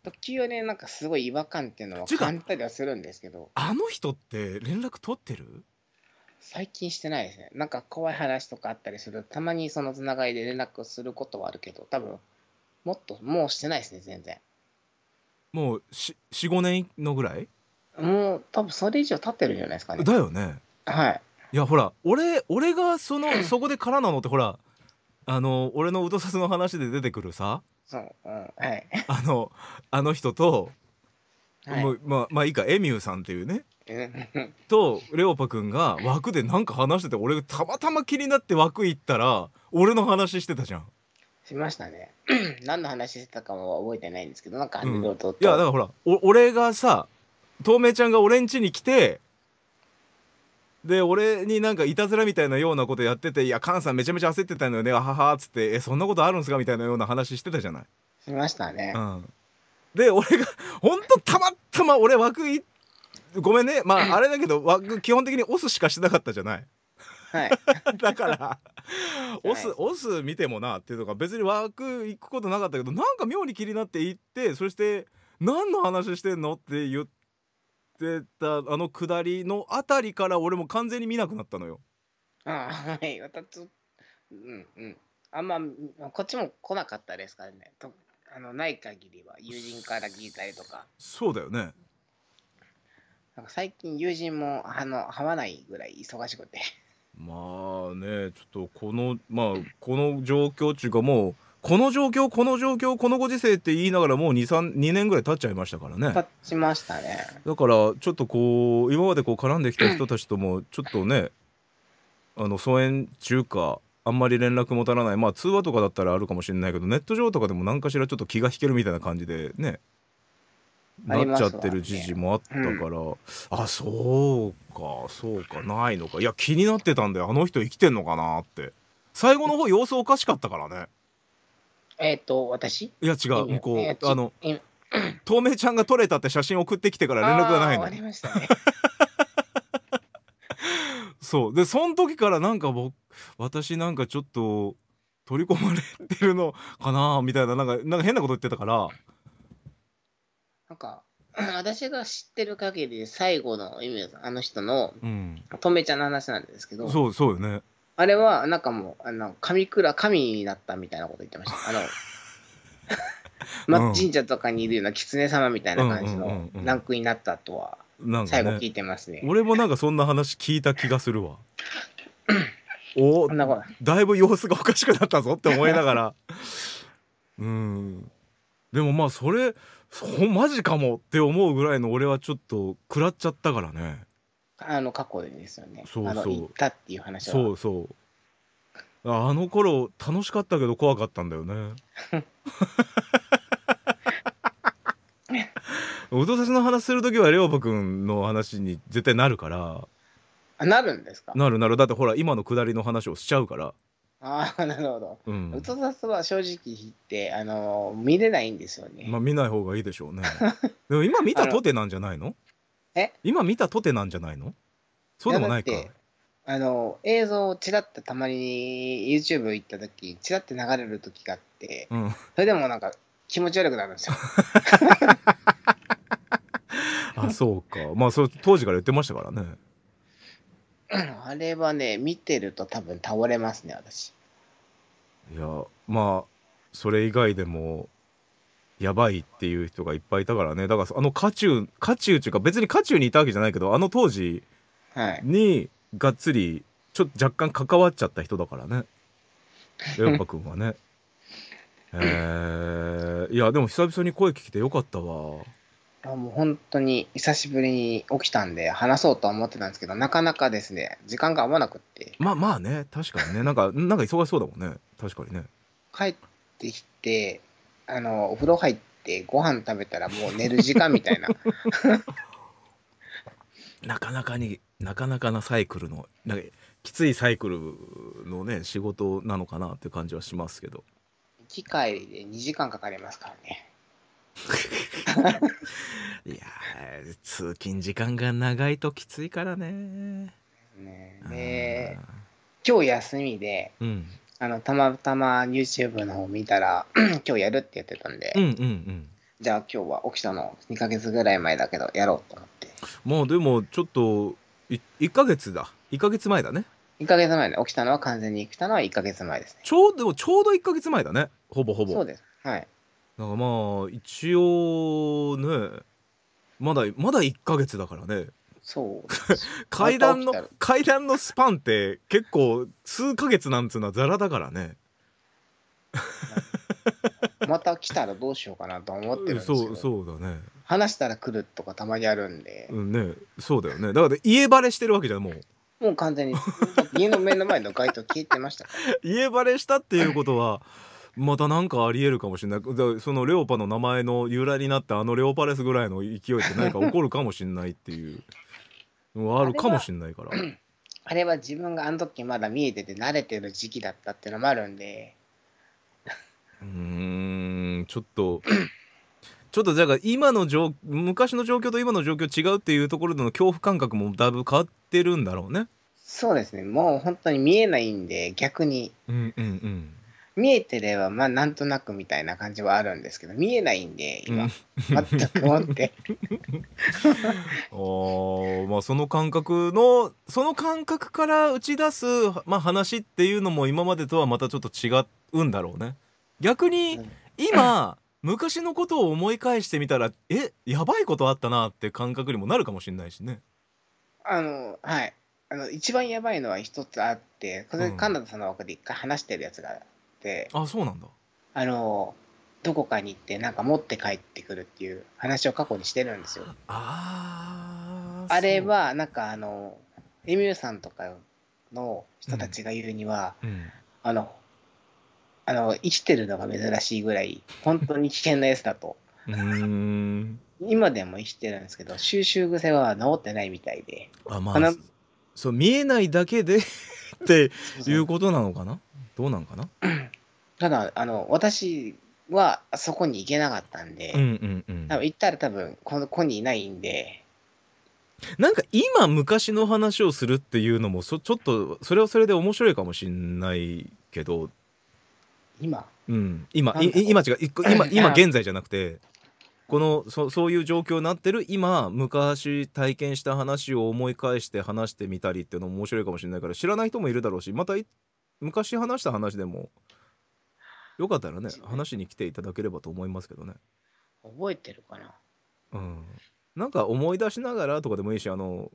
時折ね、なんかすごい違和感っていうのは感じたりはするんですけど。あの人って連絡取ってる最近してないですね。なんか怖い話とかあったりする。たまにそのつながりで連絡することはあるけど、多分、もっと、もうしてないですね、全然。もう、し、4、5年のぐらいもう多分それ以上経ってるんじゃないですかねだよねはいいやほら俺俺がそのそこでからなのってほらあの俺のうどさすの話で出てくるさそう、うん、はいあのあの人と、はい、もうまあまあいいかエミューさんっていうねとレオパくんが枠でなんか話してて俺たまたま気になって枠行ったら俺の話してたじゃんしましたね 何の話してたかも覚えてないんですけどなんか、うん、いやだからほらお俺がさ透明ちゃんが俺ん家に来てで俺になんかいたずらみたいなようなことやってて「いやカンさんめちゃめちゃ焦ってたのよねあはは」っつって「えそんなことあるんすか?」みたいなような話してたじゃない。しましたね。うん、で俺がほんとたまたま俺枠いごめんねまああれだけど枠基本的に押すしかしてなかったじゃない。はい、だから「オス、押すオス見てもな」っていうのが別に枠行くことなかったけどなんか妙に気になって行ってそして「何の話してんの?」って言って。ってたあの下りの辺りから俺も完全に見なくなったのよああはい私うんうんあんまこっちも来なかったですからねとあのない限りは友人から聞いたりとかそうだよねなんか最近友人もあの会わないぐらい忙しくてまあねちょっとこのまあこの状況っていうかもうこの状況この状況このご時世って言いながらもう 2, 3 2年ぐらい経っちゃいましたからね経ちましたねだからちょっとこう今までこう絡んできた人たちともちょっとねあの疎遠中かあんまり連絡もたらないまあ通話とかだったらあるかもしれないけどネット上とかでも何かしらちょっと気が引けるみたいな感じでねなっちゃってる時事もあったから、ねうん、あそうかそうかないのかいや気になってたんだよあの人生きてんのかなって最後の方様子おかしかったからねえっ、と私いや違う向こう、えー、あの透明ちゃんが撮れたって写真送ってきてから連絡がないの。ありましたねそうでその時からなんか僕私なんかちょっと取り込まれてるのかなみたいななんかなんか変なこと言ってたからなんか 私が知ってる限り最後のあの人の、うん、ちゃんの話なんですけどそうそうよねあれは、なんかもう、あの、神倉、神だったみたいなこと言ってました。あの、ま、神社とかにいるような狐様みたいな感じのランクになったとは、最後聞いてますね。俺もなんかそんな話聞いた気がするわ。おだいぶ様子がおかしくなったぞって思いながら うんでもまあそれほマジかもって思うぐらいの俺はちょっと食らっちゃったからねあの過去ですよねそうそう行ったっていう話はそうそうあの頃楽しかったけど怖かったんだよね。おとさしの話する時はりょうばくの話に絶対なるからあなるんですかなるなるだってほら今のくだりの話をしちゃうからああなるほど、うん、ウトサスは正直言ってあのー、見れないんですよねまあ見ない方がいいでしょうねでも今見たとてなんじゃないのえ今見たとてなんじゃないのそうでもないか。あの、映像をちらってたまに YouTube 行った時、ちらって流れる時があって、うん、それでもなんか気持ち悪くなるんですよ。あ、そうか。まあ、それ当時から言ってましたからね。あれはね、見てると多分倒れますね、私。いや、まあ、それ以外でも、やばいっていう人がいっぱいいたからねだからあの渦中渦中っていうか別に渦中にいたわけじゃないけどあの当時にがっつりちょっと若干関わっちゃった人だからねエオ君はね。え ー、いやでも久々に声聞きてよかったわ。あもう本当に久しぶりに起きたんで話そうとは思ってたんですけどなかなかですね時間が合わなくってまあまあね確かにねなんかなんか忙しそうだもんね確かにね帰ってきてあのお風呂入ってご飯食べたらもう寝る時間みたいな なかなかになかなかなサイクルのなんかきついサイクルのね仕事なのかなって感じはしますけど機械で2時間かかりますからね いや通勤時間が長いときついからねねで今日休みで、うん、あのたまたま YouTube の方見たら 今日やるって言ってたんで、うんうんうんじゃあ今日は起きたの2ヶ月ぐらい前だけどやろうと思ってまあでもちょっとい1ヶ月だ1ヶ月前だね1ヶ月前ね起きたのは完全に起きたのは1ヶ月前ですねちょうどちょうど1ヶ月前だねほぼほぼそうですはいだからまあ一応ねまだまだ1ヶ月だからねそう 階段の階段のスパンって結構数ヶ月なんつうのはザラだからね また来たらどうしようかなと思ってるんですけそうそうだね話したら来るとかたまにあるんで、うんね、そうだよねだから家バレしてるわけじゃもうもう完全に家の目の前の街灯消えてました 家バレしたっていうことはまた何かありえるかもしれないそのレオパの名前の由来になったあのレオパレスぐらいの勢いって何か起こるかもしれないっていうあるかもしれないから。あれは 自分があの時まだ見えてて慣れてる時期だったってのもあるんで。うーん、ちょっと。ちょっとじゃあ今の状昔の状況と今の状況違うっていうところでの恐怖感覚もだいぶ変わってるんだろうね。そうですね。もう本当に見えないんで逆に。うんうんうん。見えてれば、まあ、なんとなくみたいな感じはあるんですけど、見えないんで、今、全く思って。あ まあ、その感覚の、その感覚から打ち出す、まあ、話っていうのも今までとはまたちょっと違うんだろうね。逆に、今、昔のことを思い返してみたら、え、やばいことあったなって感覚にもなるかもしれないしね。あの、はい。あの一番やばいのは一つあって、これ、カナダさんの枠で一回話してるやつがってあそうなんだあのどこかに行ってなんか持って帰ってくるっていう話を過去にしてるんですよああれはなんかあのエミューさんとかの人たちが言うには、うんうん、あのあの生きてるのが珍しいぐらい本当に危険なやつだと今でも生きてるんですけど収集癖は治ってないみたいであまあそう見えないだけで っていうことなのかなどうなんかなただあの私はそこに行けなかったんで、うんうんうん、多分行ったら多分この子にいないんでなんか今昔の話をするっていうのもそちょっとそれはそれで面白いかもしんないけど今うん今今違う今今現在じゃなくてこのそそういう状況になってる今昔体験した話を思い返して話してみたりっていうのも面白いかもしんないから知らない人もいるだろうしまた昔話した話でもよかったらね話に来ていただければと思いますけどね覚えてるかなうんなんか思い出しながらとかでもいいしあの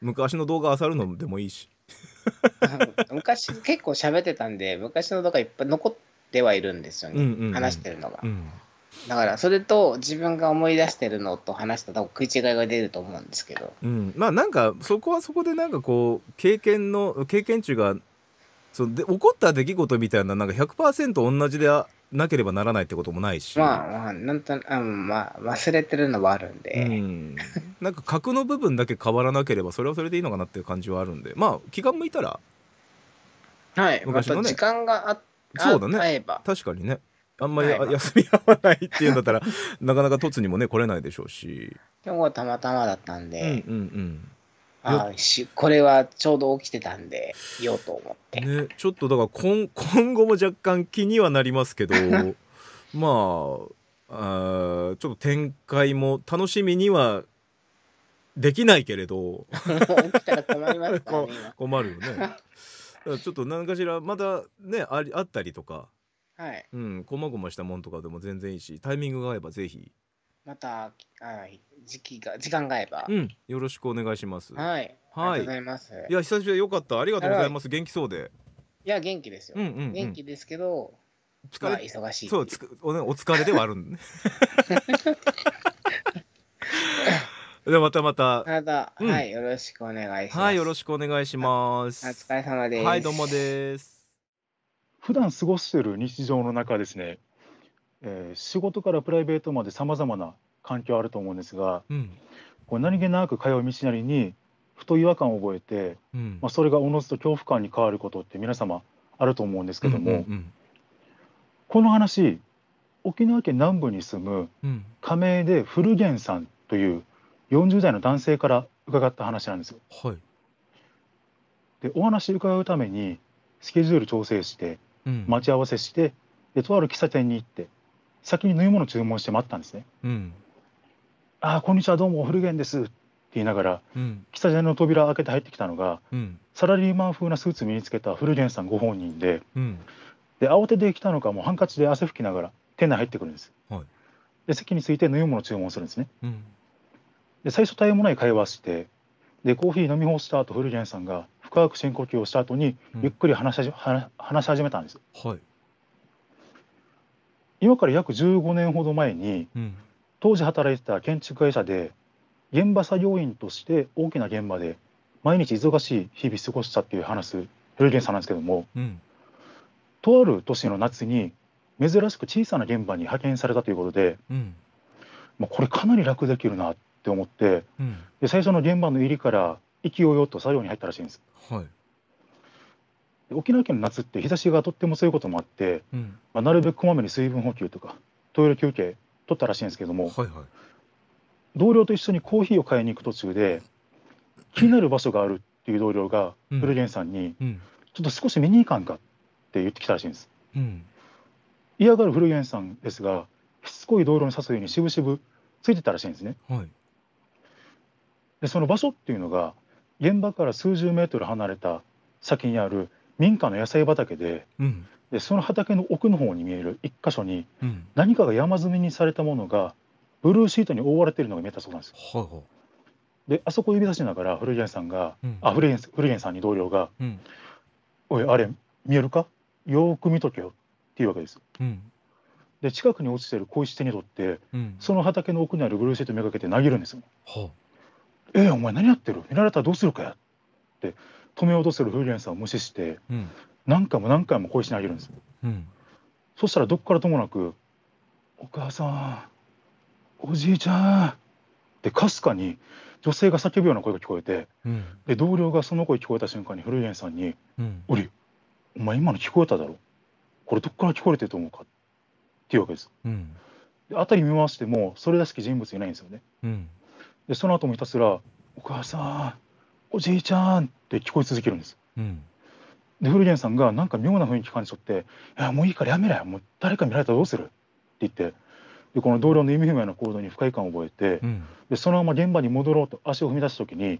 昔の動画漁るのでもいいし 昔結構喋ってたんで昔の動画いっぱい残ってはいるんですよね、うんうんうん、話してるのが、うん、だからそれと自分が思い出してるのと話した多分食い違いが出ると思うんですけど、うん、まあなんかそこはそこでなんかこう経験の経験値がそので起こった出来事みたいななんか100%同じでなければならないってこともないしまあまあなんと、まあ、忘れてるのはあるんで、うん、なんか格の部分だけ変わらなければそれはそれでいいのかなっていう感じはあるんでまあ気が向いたらはい昔の、ね、ま、時間があそうだね確かにねあんまり休み合わないっていうんだったら なかなか凸にもね来れないでしょうし今日はたまたまだったんで、うんうんうんはい、しこれはちょうど起きてたんでようと思って、ね、ちょっとだから今 今後も若干気にはなりますけど まああちょっと展開も楽しみにはできないけれど起きたら困りますかね、困るよねちょっと何かしらまだねありあったりとか、はいうん、こまごましたもんとかでも全然いいしタイミングが合えばぜひまた、はい、時期が、時間があれば。うん、よろしくお願いします。はい。はい。ありがとうございます。いや、久しぶりよかった。ありがとうございます。元気そうで。いや、元気ですよ。うんうんうん、元気ですけど。疲れ、まあ、忙しいそうつお、ね、お疲れではあるん ででまたまた。また、うん、はい、よろしくお願いします。はい、よろしくお願いします。お疲れ様です。はい、どうもです。普段過ごしてる日常の中ですね、えー、仕事からプライベートまでさまざまな環境あると思うんですが、うん、こう何気なく通う道なりにふと違和感を覚えて、うん、まあ、それがおのずと恐怖感に変わることって皆様あると思うんですけども、うんうんうん、この話沖縄県南部に住む仮名で古源さんという40代の男性から伺った話なんですよ。はい、でお話伺うためにスケジュール調整して待ち合わせして、でとある喫茶店に行って先に縫い物注文して待ったんですね。うん、ああこんにちはどうもゲンですって言いながら、喫茶店の扉開けて入ってきたのが、うん、サラリーマン風なスーツ身につけたフルゲンさんご本人で,、で慌てて来たのかもうハンカチで汗拭きながら店内入ってくるんです。はい、で席について縫い物注文するんですね。で最初対応もない会話してでコーヒー飲み干した後ゲンさんが深く深呼吸をした後に、ゆっくり話し話し始めたんです。はい今から約15年ほど前に、うん、当時働いてた建築会社で現場作業員として大きな現場で毎日忙しい日々過ごしたっていう話表現さんなんですけども、うん、とある年の夏に珍しく小さな現場に派遣されたということで、うん、まあ、これかなり楽できるなって思って、で最初の現場の入りから勢いよと作業に入ったらしいんです。はい沖縄県の夏って日差しがとっても強いこともあって、うん、まあ、なるべくこまめに水分補給とかトイレ休憩取ったらしいんですけども、はいはい、同僚と一緒にコーヒーを買いに行く途中で気になる場所があるっていう同僚が古源さんに、うんちょっと少し見に行かんかって言ってきたらしいんです。嫌がる古源さんですがしつこい道路の誘いにしぶしぶついてたらしいんですね。はい、でその場所っていうのが現場から数十メートル離れた先にある民家の野菜畑でうん、でその畑の奥の方に見える1箇所に、うん、何かが山積みにされたものがブルーシートに覆われているのが見えたそうなんです。ほうほうであそこを指さしながら古源さんが、うん、あ古源古源さんに同僚が、おいあれ見えるかよく見とけよ」っていうわけです。で近くに落ちてる小石手にとって、その畑の奥にあるブルーシートめがけて投げるんですよ。えー、お前何やってる見られたらどうするかや」って止めようとするフーゲンさんを無視して、うん、何回も何回もし石投げるんですよ、うん、そしたらどこからともなく「お母さんおじいちゃん」ってかすかに女性が叫ぶような声が聞こえて、うん、で同僚がその声聞こえた瞬間にフルーゲンさんに「おりお前今の聞こえただろこれどっから聞こえてると思うか」っていうわけです。で辺り見回してもそれらしき人物いないんですよね。でその後もひたすら「お母さんおじいちゃん」って聞こえ続けるんです。うんでフルゲンさんがなんか妙な雰囲気感じ取って「いやもういいからやめろよもう誰か見られたらどうする」って言ってでこの同僚の意味不明な行動に不快感を覚えて、うん、でそのまま現場に戻ろうと足を踏み出す時に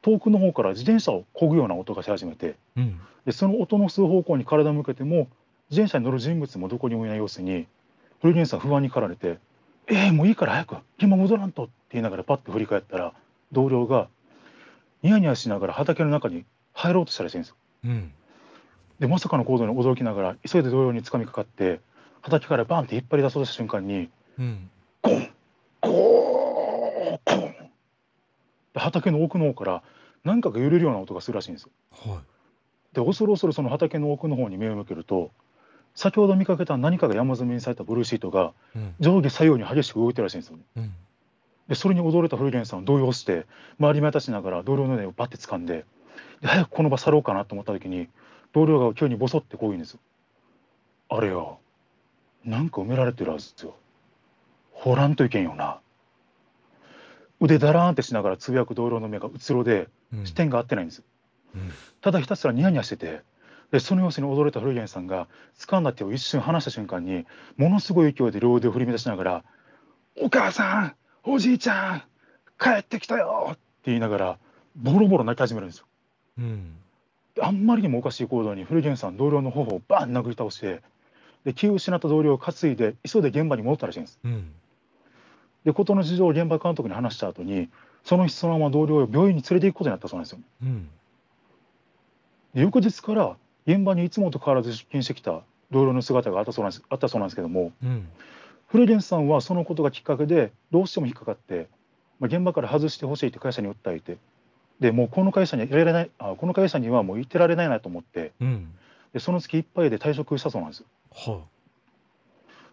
遠くの方から自転車をこぐような音がし始めて、うん、でその音の数方向に体を向けても自転車に乗る人物もどこにもいない様子にフルゲンさん不安に駆られて「えー、もういいから早く現場戻らんと」って言いながらパッと振り返ったら同僚がニヤニヤしながら畑の中に入ろうとしたらしいんですよ。うん、でまさかの行動に驚きながら急いで同様につかみかかって畑からバンって引っ張り出そうとした瞬間に、うん、コンコーン畑の奥の方から何かが揺れるような音がするらしいんですよ。はい、で恐る恐るその畑の奥の方に目を向けると先ほど見かけた何かが山積みにされたブルーシートが上下左右に激しく動いてるらしいんですよね。うんでそれに驚いたフルゲンさんを動揺して周り目立ちながら同僚の腕をバッて掴んでで早くこの場去ろうかなと思った時に同僚が急にボソってこう言うんですよ。あれよなんか埋められてるはずですよ。ほらんといけんよな。腕だらーんってしながらつぶやく同僚の目がうつろで視点が合ってないんですうんうん、ただひたすらニヤニヤしててでその様子に驚いたフルゲンさんが掴んだ手を一瞬離した瞬間にものすごい勢いで両腕を振り乱しながら「お母さんおじいちゃん、帰ってきたよって言いながら、ボロボロ泣き始めるんですよ。うん、あんまりにもおかしい行動に、古源さん、同僚の頬をバーン殴り倒して、で気を失った同僚を担いで、急いで現場に戻ったらしいんです。うん、で、事の事情を現場監督に話した後に、その日、そのまま同僚を病院に連れていくことになったそうなんですよ。うん、翌日から現場にいつもと変わらず出勤してきた同僚の姿があったそうなんですあったそうなんですけども、うん、古源さんはそのことがきっかけでどうしても引っかかって、まあ、現場から外してほしいって会社に訴えてでもうこの会社にられないあこの会社にはもう行ってられないなと思って、うん、でその月いっぱいで退職したそうなんですよ。はあ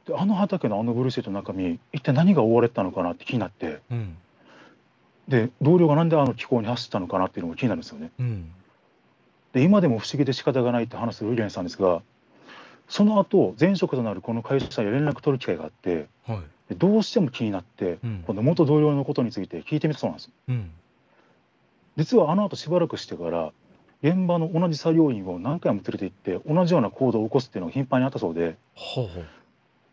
であの畑のあのブルーシートの中身一体何が覆われてたのかなって気になって、うん、で同僚が何であの気候に走ったのかなっていうのも気になるんですよね。うん、で今でも不思議で仕方がないって話すルリレンさんですがその後前職となるこの会社に連絡取る機会があって、はい、どうしても気になって、うん、この元同僚のことについて聞いてみたそうなんです、うん、実はあの後しばらくしてから現場の同じ作業員を何回も連れて行って同じような行動を起こすっていうのが頻繁にあったそうでほうほう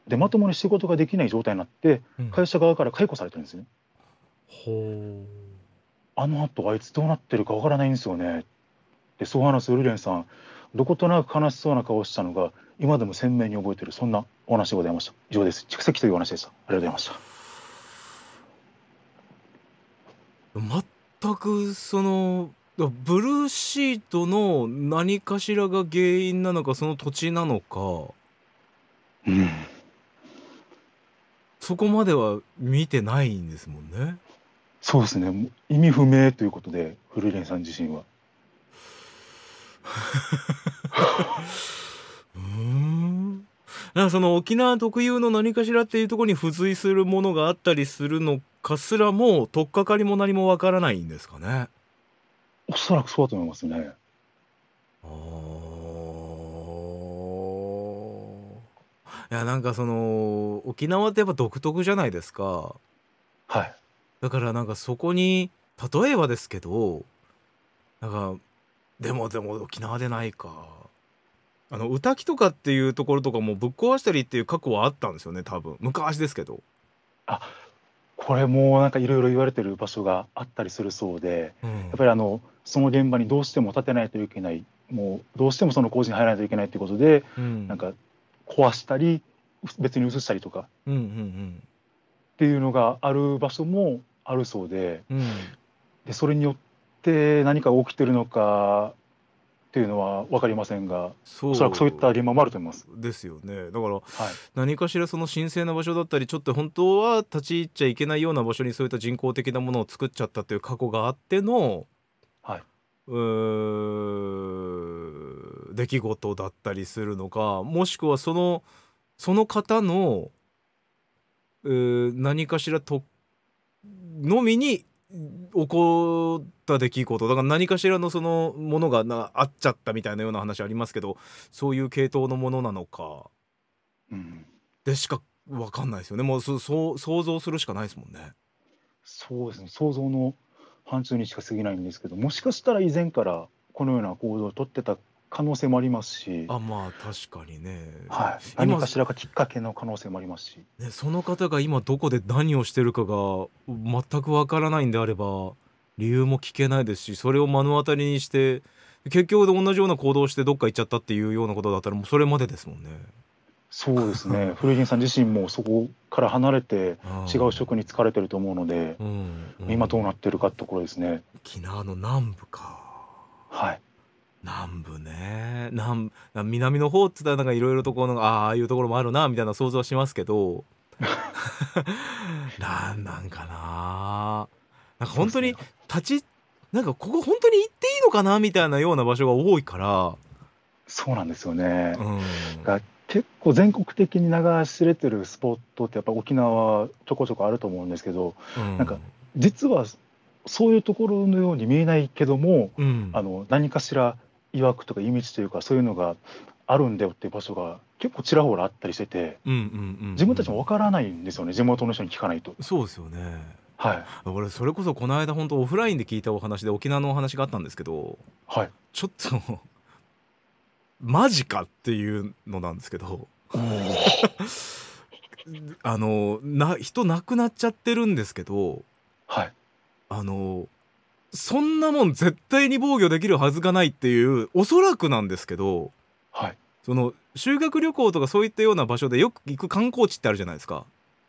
でまともに仕事ができない状態になって、会社側から解雇されてるんですね。あのあとあいつどうなってるかわからないんですよね。でそう話すウルレンさんどことなく悲しそうな顔したのが今でも鮮明に覚えてるそんなお話でございました以上です蓄積という話でしたありがとうございました全くそのブルーシートの何かしらが原因なのかその土地なのか、うん、そこまでは見てないんですもんねそうですね意味不明ということで古蓮さん自身は うんなんかその沖縄特有の何かしらっていうところに付随するものがあったりするのかすらも取っかかりも何もわからないんですかね。おそらくそうだと思いますね。いやなんかその沖縄ってやっぱ独特じゃないですか。はい。だからなんかそこに例えばですけどなんかでもでも沖縄でないかあの歌きとかっていうところとかもぶっ壊したりっていう過去はあったんですよね多分昔ですけどあこれもなんかいろいろ言われてる場所があったりするそうで、うん、やっぱりあのその現場にどうしても建てないといけないもうどうしてもその工事に入らないといけないていうことで、うん、なんか壊したり別に移したりとか、っていうのがある場所もあるそうでうん、でそれによって何か起きてるのかっていうのは分かりませんがそおそらくそういった現場もあると思います。ですよねだから、はい、何かしらその神聖な場所だったりちょっと本当は立ち入っちゃいけないような場所にそういった人工的なものを作っちゃったという過去があっての、はい、う出来事だったりするのかもしくはそのその方の何かしらとのみに起こった出来事だから何かしらのそのものがなあっちゃったみたいなような話ありますけどそういう系統のものなのか、でしか分かんないですよねもうそう想像するしかないですもんね。そうですね想像の範疇にしか過ぎないんですけどもしかしたら以前からこのような行動をとってた可能性もありますし、あまあ確かにね、はい、何かしらがきっかけの可能性もありますし、ね、その方が今どこで何をしてるかが全くわからないんであれば理由も聞けないですしそれを目の当たりにして結局同じような行動をしてどっか行っちゃったっていうようなことだったらもうそれまでですもんね。そうですね 古銀さん自身もそこから離れて違う職に就かれてると思うので、うんうん、今どうなってるかってところですね。沖縄の南部かはい南部ね南南の方ってったらなんかいろいろとこのああいうところもあるなみたいな想像しますけど なんなんかななんか本当に立ちなんかここ本当に行っていいのかなみたいなような場所が多いからそうなんですよね、うん、結構全国的に流しれてるスポットってやっぱ沖縄はちょこちょこあると思うんですけど、うん、なんか実はそういうところのように見えないけども、うん、あの何かしらいわくとか意味というかそういうのがあるんだよっていう場所が結構ちらほらあったりしてて、自分たちもわからないんですよね地元の人に聞かないと。そうですよねはい、俺それこそこの間本当オフラインで聞いたお話で沖縄のお話があったんですけど、はい、ちょっとマジかっていうのなんですけど あのな人亡くなっちゃってるんですけど、はい、あのそんなもん絶対に防御できるはずがないっていうおそらくなんですけど、はい、その修学旅行とかそういったような場所でよく行く観光地ってあるじゃないですか。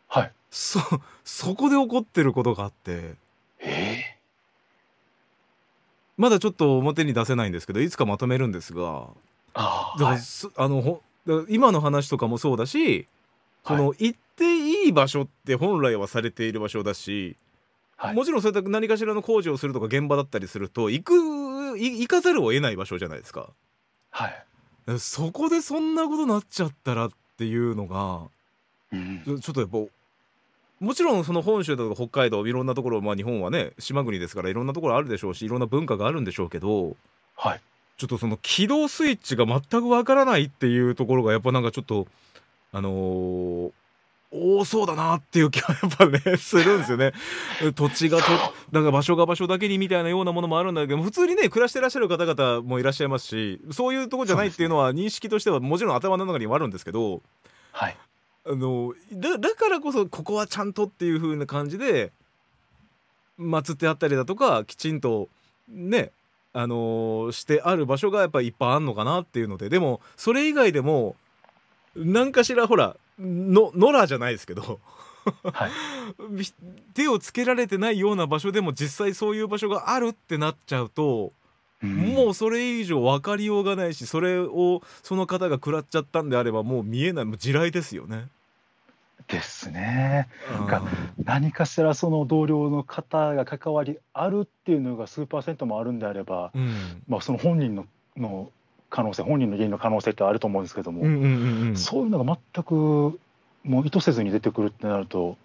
はい、そそこで起こってることがあって。えーまだちょっと表に出せないんですけどいつかまとめるんですがだから、今の話とかもそうだし、その行っていい場所って本来はされている場所だし、はい、もちろんそういった何かしらの工事をするとか現場だったりすると行く行かざるを得ない場所じゃないですか。はい、そこでそんなことなっちゃったらっていうのが、うん、ちょちょっとやっぱもちろんその本州だとか北海道いろんなところ、まあ、日本はね島国ですからいろんなところあるでしょうしいろんな文化があるんでしょうけど、はい、ちょっとその起動スイッチが全くわからないっていうところがやっぱなんかちょっとあのー、多そうだなっていう気はやっぱねするんですよね 土地がとなんか場所が場所だけにみたいなようなものもあるんだけど普通にね暮らしてらっしゃる方々もいらっしゃいますしそういうとこじゃないっていうのは認識としてはもちろん頭の中にはあるんですけど、はい、あのだだからこそここはちゃんとっていう風な感じで祀ってあったりだとかきちんとねあのしてある場所がやっぱいっぱいあんのかなっていうのででもそれ以外でも何かしらほらの野良じゃないですけどはい、手をつけられてないような場所でも実際そういう場所があるってなっちゃうと、うん、もうそれ以上分かりようがないしそれをその方が食らっちゃったんであればもう見えないもう地雷ですよね。ですね。が何かしらその同僚の方が関わりあるっていうのが数パーセントもあるんであれば、うん、まあその本人のの可能性本人の原因の可能性ってあると思うんですけども、うんうんうん、そういうのが全くもう意図せずに出てくるってなると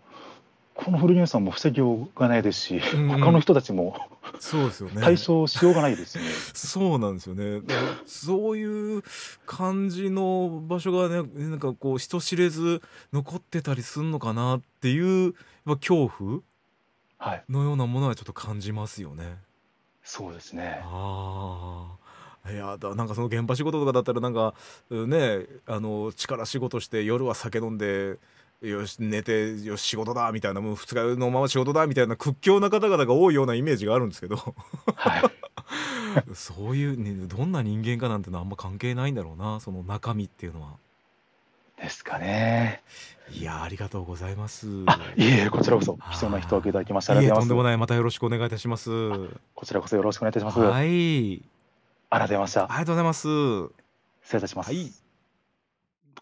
この古着さんも防ぎようがないですし、うん、他の人たちもそうですよ、ね、対処しようがないですね。そうなんですよね。そういう感じの場所がね、なんかこう人知れず残ってたりするのかなっていう恐怖のようなものはちょっと感じますよね。はい、そうですね。ああ。いやだなんかその現場仕事とかだったらなんかねあの力仕事して夜は酒飲んでよし寝てよし仕事だみたいなもう2日のまま仕事だみたいな屈強な方々が多いようなイメージがあるんですけど、はい、そういう、ね、どんな人間かなんてのはあんま関係ないんだろうなその中身っていうのは。ですかね。いやありがとうございます。いえこちらこそ貴重な人をいただきました。いとんでもないまたよろしくお願いいたします。こちらこそよろしくお願いいたします。はい。あら出ました。ありがとうございます。失礼いたします。はい。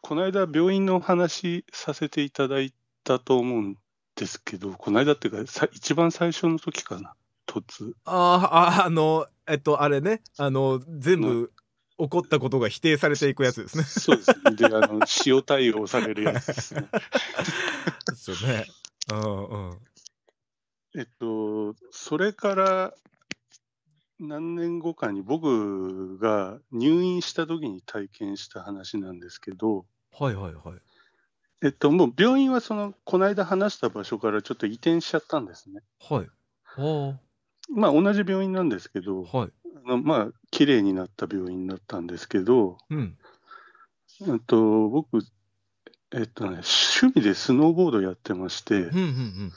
この間、病院の話させていただいたと思うんですけど、この間っていうか、一番最初の時かな、突。ああ、あの、えっと、あれね、あの、全部、起こったことが否定されていくやつですね。そうですね。で、あの、塩対応されるやつですね。ですよね。うんうん。えっと、それから、何年後かに僕が入院した時に体験した話なんですけど、はいはいはい。えっと、もう病院はその、この間話した場所からちょっと移転しちゃったんですね。はい。あまあ、同じ病院なんですけど、はい。あのまあ、綺麗になった病院だったんですけど、うん。えっと、僕、えっとね、趣味でスノーボードやってまして、うんうん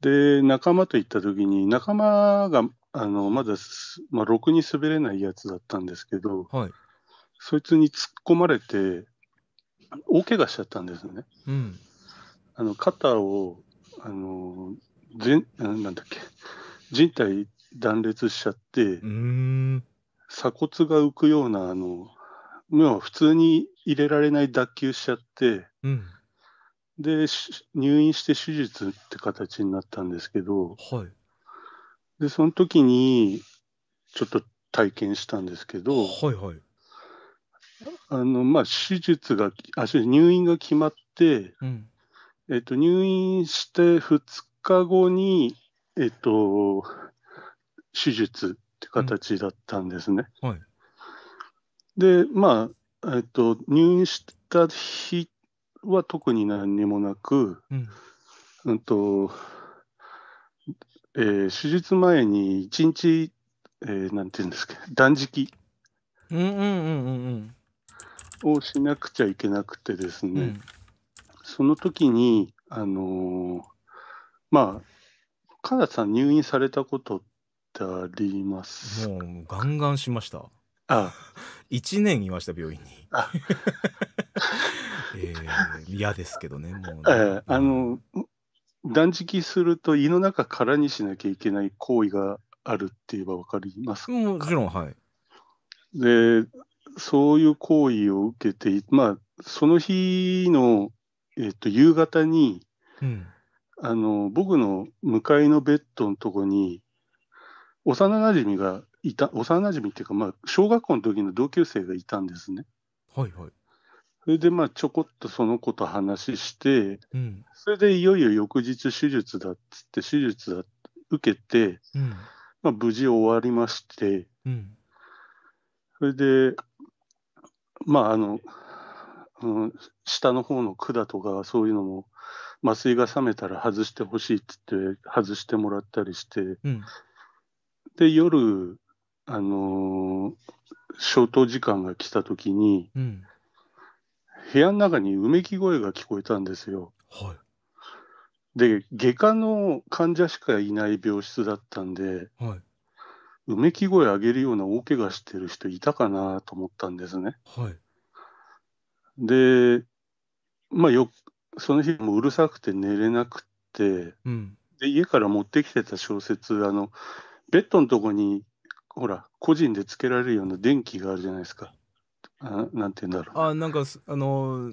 で、仲間と行った時に、仲間があのまだす、まあ、ろくに滑れないやつだったんですけど、はい、そいつに突っ込まれて大怪我しちゃったんですよね。うん、あの肩をあのぜんなんだっけ人体断裂しちゃって鎖骨が浮くようなあの普通に入れられない脱臼しちゃって、うん、で入院して手術って形になったんですけど、はい、で、その時に、ちょっと体験したんですけど、はいはい。あの、まあ、手術が、あ、入院が決まって、うん、えっと、入院して2日後に、えっと、手術って形だったんですね。うん、はい。で、まあ、えっと、入院した日は特に何にもなく、うん、うんと、えー、手術前に1日、えー、なんていうんですか、断食うんうんうんうんうん。をしなくちゃいけなくてですね、うん、その時に、あのー、まあ、カラさん入院されたことってありますもうガンガンしました。あ 一1年いました病院に。あ えー、嫌ですけどねもう、ね、えあの断食すると胃の中空にしなきゃいけない行為があるって言えば分かりますか、もちろんはいでそういう行為を受けてまあその日の、えっと、夕方に、うん、あの僕の向かいのベッドのとこに幼なじみがいた幼なじみっていうか、まあ、小学校の時の同級生がいたんですね。はいはい、それでまあちょこっとその子と話して、うん、それでいよいよ翌日手術だっつって手術だ受けて、うん、まあ、無事終わりまして、うん、それでまああの、うん、下の方の管とかそういうのも麻酔が冷めたら外してほしいっつって外してもらったりして、で夜あのー、消灯時間が来た時に、うん部屋の中にうめき声が聞こえたんですよ。はい、で外科の患者しかいない病室だったんで、はい、うめき声上げるような大怪我してる人いたかなと思ったんですね。はい、で、まあよ、その日もうるさくて寝れなくて、うん、で家から持ってきてた小説あのベッドのとこにほら個人でつけられるような電気があるじゃないですか。あなんて言うんだろう。あ、なんか、あの、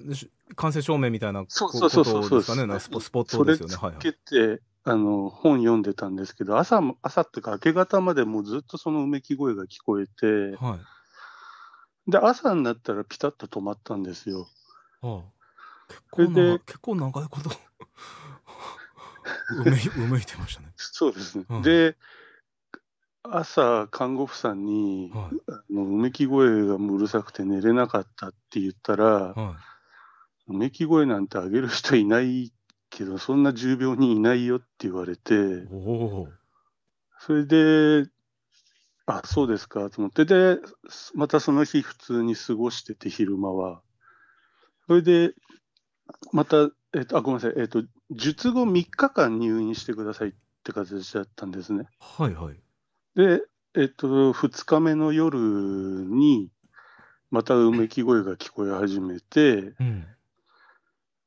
完成証明みたいなそうそうそうそうですね、スポスポットですよね。はい、はい。て、あの、本読んでたんですけど、朝、朝っていうか明け方までもうずっとそのうめき声が聞こえて、はい。で、朝になったらピタッと止まったんですよ。はあ、結構結構長いこと うめ、うめいてましたね。そうですね。で、朝、看護婦さんに、はい、うめき声がうるさくて寝れなかったって言ったら、はい、うめき声なんてあげる人いないけど、そんな重病人いないよって言われて、それで、あ、そうですかと思って、で、またその日普通に過ごしてて、昼間は。それで、また、えっと、あ、ごめんなさい、えっと、術後3日間入院してくださいって形だったんですね。はいはい。で、えっと、2日目の夜に、またうめき声が聞こえ始めて、うん、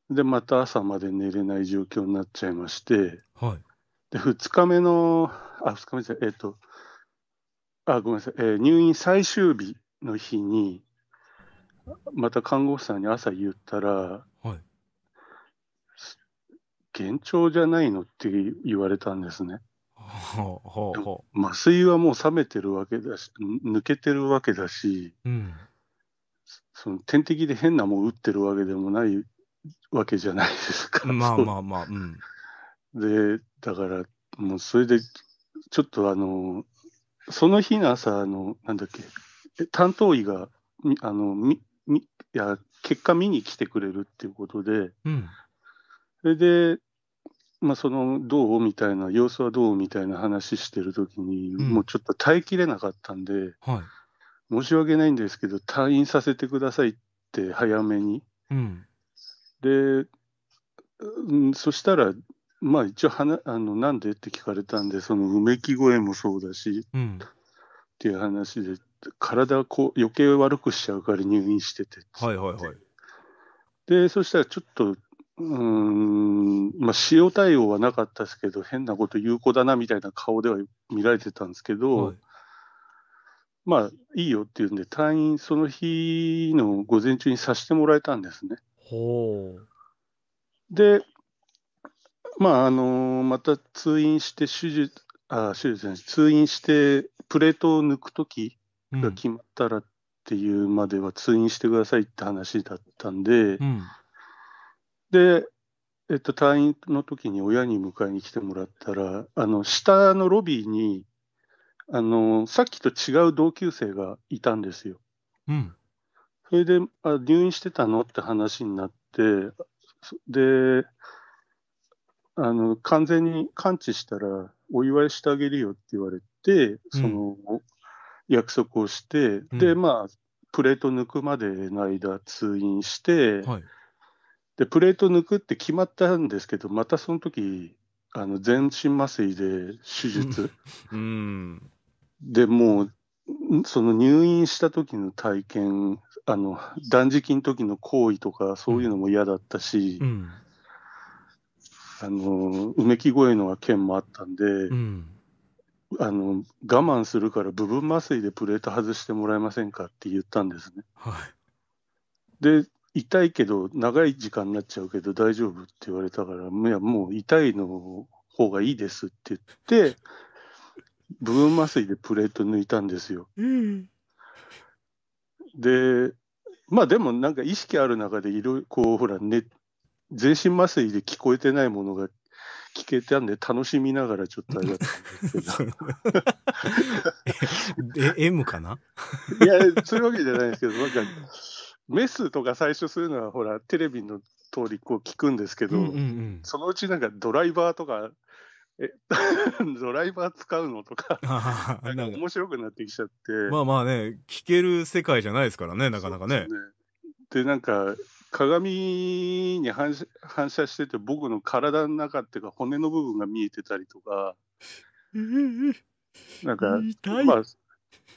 で、また朝まで寝れない状況になっちゃいまして、はい、で、2日目の、あ、2日目じゃ、えっと、あ、ごめんなさい、えー、入院最終日の日に、また看護師さんに朝言ったら、幻聴じゃないのって言われたんですね。ほうほうほう麻酔はもう冷めてるわけだし抜けてるわけだし、うん、その点滴で変なもん打ってるわけでもないわけじゃないですか。まあまあまあ。うん、でだからもうそれでちょっとあのその日の朝あのなんだっけ担当医があのみみいや結果見に来てくれるっていうことで、うん、それでまあ、そのどうみたいな様子はどうみたいな話してる時に、うん、もうちょっと耐えきれなかったんで、はい、申し訳ないんですけど退院させてくださいって早めに、うん、で、うん、そしたらまあ一応はなあのなんでって聞かれたんでそのうめき声もそうだし、うん、っていう話で体こう余計悪くしちゃうから入院しててはいはいはいでそしたらちょっとうんまあ、使用対応はなかったですけど、変なこと有効だなみたいな顔では見られてたんですけど、はい、まあ、いいよっていうんで、退院、その日の午前中にさせてもらえたんですね。で、まああのまた通院して手術、あ手術ね、通院して、プレートを抜くときが決まったらっていうまでは、通院してくださいって話だったんで。うん、うんで、えっと、退院の時に親に迎えに来てもらったら、あの、下のロビーに、あの、さっきと違う同級生がいたんですよ。うん。それで、あ、入院してたのって話になって、で、あの、完全に完治したら、お祝いしてあげるよって言われて、その、うん、約束をして、うん、で、まあ、プレート抜くまでの間、通院して、はいで、プレート抜くって決まったんですけど、またその時あの全身麻酔で手術。うん、でもうその入院した時の体験あの断食の時の行為とかそういうのも嫌だったし、うん、あのうめき声の件もあったんで、うん、あの我慢するから部分麻酔でプレート外してもらえませんかって言ったんですね。はい、で痛いけど、長い時間になっちゃうけど大丈夫って言われたから、いや、もう痛いの方がいいですって言って、部分麻酔でプレート抜いたんですよ。うん、で、まあでもなんか意識ある中でいろいろこうほら、ね、全身麻酔で聞こえてないものが聞けたんで楽しみながらちょっとあれだったんですけど え。M かないやそういうわけじゃないですけどなんかメスとか最初するのはほらテレビの通りこう聞くんですけど、うんうんうん、そのうちなんかドライバーとかえ ドライバー使うのとかなんか面白くなってきちゃってまあまあね聞ける世界じゃないですからねなかなかね。で、ね、なんか鏡に反射反射してて僕の体の中っていうか骨の部分が見えてたりとかなんかまあ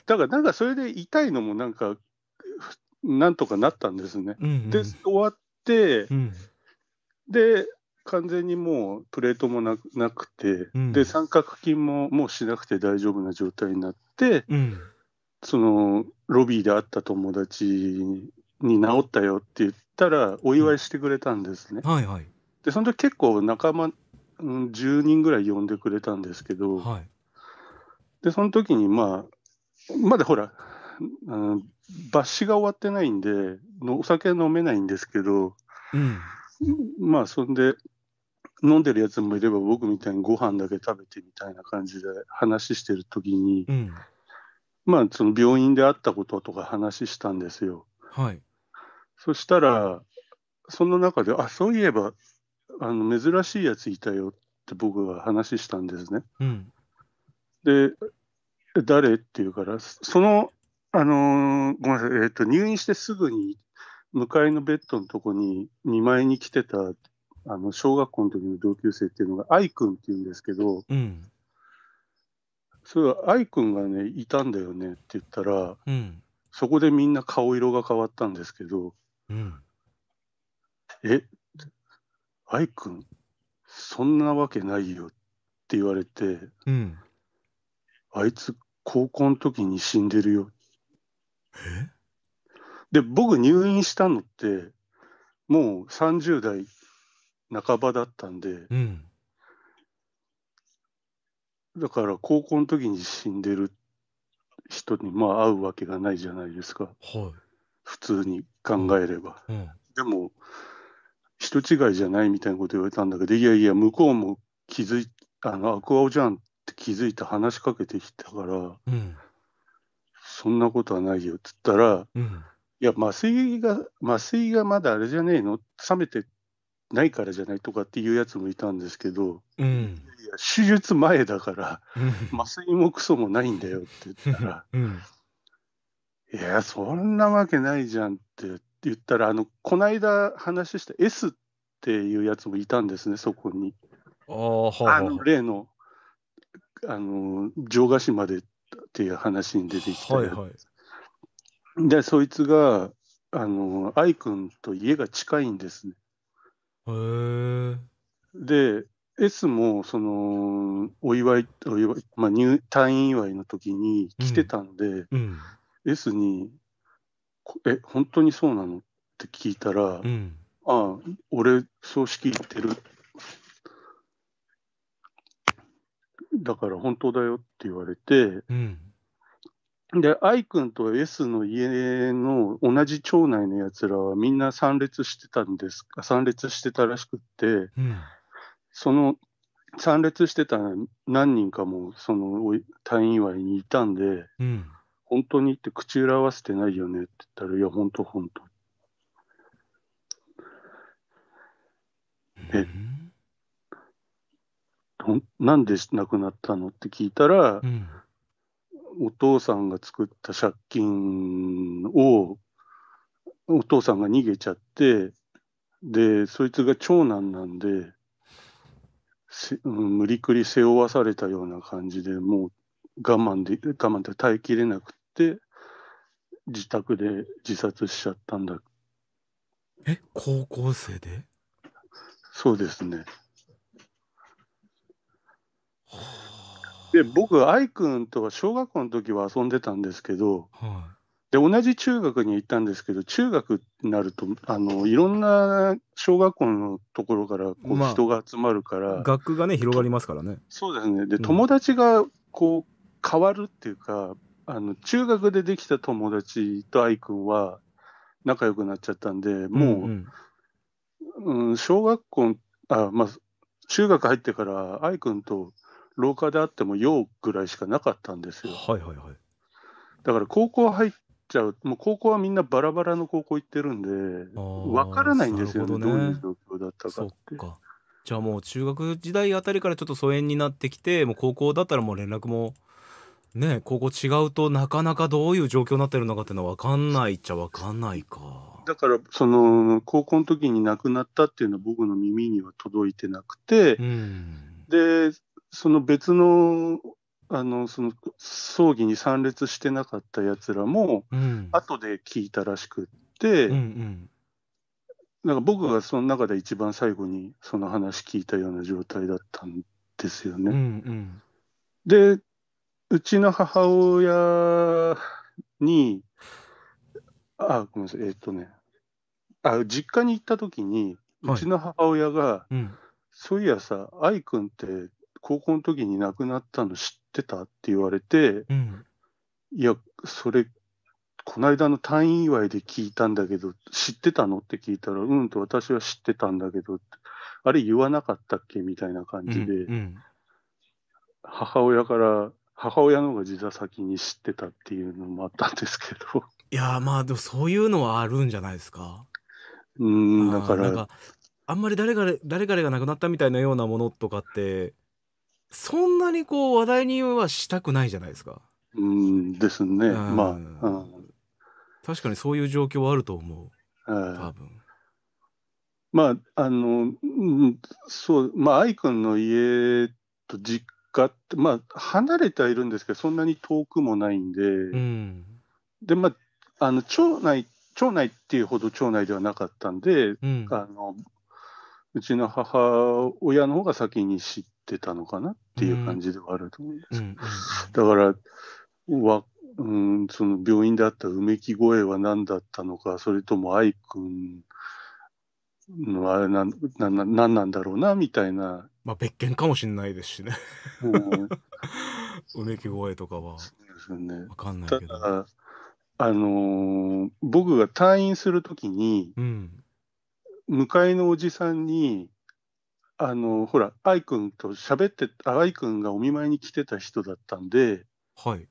だからなんかそれで痛いのもなんかなんとかなったんですね。うんうん、で終わって、うん、で完全にもうプレートもなくて、うん、で三角筋ももうしなくて大丈夫な状態になって、うん、そのロビーで会った友達に治ったよって言ったらお祝いしてくれたんですね。はいはい、でその時結構仲間10人ぐらい呼んでくれたんですけど、はい、でその時にまあまだほらあの抜歯が終わってないんで、お酒飲めないんですけど、うん、まあ、そんで、飲んでるやつもいれば、僕みたいにご飯だけ食べてみたいな感じで話してる時に、うん、まあ、その病院で会ったこととか話したんですよ。はい。そしたら、その中で、あ、そういえば、あの、珍しいやついたよって僕が話したんですね。うん、で、誰って言うから、そのあのー、ごめんなさい、えーと、入院してすぐに、向かいのベッドのとこに、見舞いに来てた、あの小学校の時の同級生っていうのが、愛くんっていうんですけど、うん、それは愛くんがね、いたんだよねって言ったら、うん、そこでみんな顔色が変わったんですけど、うん、え、愛くん、そんなわけないよって言われて、うん、あいつ、高校の時に死んでるよで、僕入院したのって、もう30代半ばだったんで、うん、だから高校の時に死んでる人にまあ会うわけがないじゃないですか、はい、普通に考えれば、うんうん、でも人違いじゃないみたいなこと言われたんだけどいやいや向こうも気づいあのアクアオじゃんって気づいて話しかけてきたから、うん、そんなことはないよって言ったら、うん、いや、麻酔が、麻酔がまだあれじゃねえの冷めてないからじゃないとかっていうやつもいたんですけど、うん、手術前だから、麻酔もクソもないんだよって言ったら、うん、いや、そんなわけないじゃんって言ったら、あの、この間話した S っていうやつもいたんですね、そこに。あの例の、あの、城ヶ島でっていう話に出てきて、はいはい、でそいつがあの愛くんと家が近いんですね。へで S もそのお祝いお祝い、まあ、入退院祝いの時に来てたんで、うんうん、S に「え本当にそうなの?」って聞いたら「うん、ああ俺葬式行ってる」ってだから本当だよって言われて、うん、で、愛くんと S の家の同じ町内のやつらはみんな参列してたんです、参列してたらしくって、うん、その参列してた何人かもその退院祝いにいたんで、うん、本当にって口裏合わせてないよねって言ったら、いや、本当、本当。え、うんなんで亡くなったのって聞いたら、うん、お父さんが作った借金を、お父さんが逃げちゃって、で、そいつが長男なんで、無理くり背負わされたような感じでもう我慢で、我慢で耐えきれなくて、自宅で自殺しちゃったんだ。え、高校生でそうですね。で僕、愛くんとは小学校の時は遊んでたんですけど、はい、で同じ中学に行ったんですけど、中学になるとあのいろんな小学校のところからこう人が集まるから、まあ、学区がね広がりますからね。そうですねで、友達がこう変わるっていうかあの中学でできた友達と愛くんは仲良くなっちゃったんでもう、うん、うんうん、小学校あ、まあ、中学入ってから愛くんと廊下であっても用ぐらいしかなかったんですよ。はいはいはい。だから高校入っちゃう、もう高校はみんなバラバラの高校行ってるんで、分からないんですよね、どねどういう状況だったかって。かじゃあもう中学時代あたりからちょっと疎遠になってきて、もう高校だったらもう連絡も。ね、高校違うとなかなかどういう状況になってるのかっていうのは分かんないっちゃ分かんないかだからその高校の時に亡くなったっていうのは僕の耳には届いてなくて、うん、でその別のあのその葬儀に参列してなかったやつらも、うん、後で聞いたらしくって、うんうん、なんか僕がその中で一番最後にその話聞いたような状態だったんですよね。うんうん、でうちの母親にあごめんなさいえー、っとねあ実家に行った時にうちの母親が、はいうん、そういやさ愛くんって高校の時に亡くなったの知ってたって言われて、うん、いや、それ、この間の退院祝いで聞いたんだけど、知ってたのって聞いたら、うんと私は知ってたんだけど、あれ言わなかったっけみたいな感じで、うんうん、母親から、母親の方が実は先に知ってたっていうのもあったんですけど。いやまあでもそういうのはあるんじゃないですか。うんだからあんまり誰が誰々が亡くなったみたいなようなものとかってそんなにこう話題にはしたくないじゃないですか。うんですね、まあ、うん、確かにそういう状況はあると思う、うん、多分まああの、うん、そうまあ愛くんの家と実家ってまあ離れてはいるんですけどそんなに遠くもないんで、うん、でまああの町内町内っていうほど町内ではなかったんで、うん、あのうちの母親の方が先に知って。ってたのかなっていう感じではあると思うんです。だから、わうんその病院であったうめき声は何だったのか、それとも愛くんのあれな、な、な、なんなんだろうな、みたいな。まあ別件かもしれないですしね。う めき声とかは。ですよね。わかんないけど。ただ、あのー、僕が退院するときに、うん、向かいのおじさんに、あのほら愛くんと喋って愛くんがお見舞いに来てた人だったんで、はい、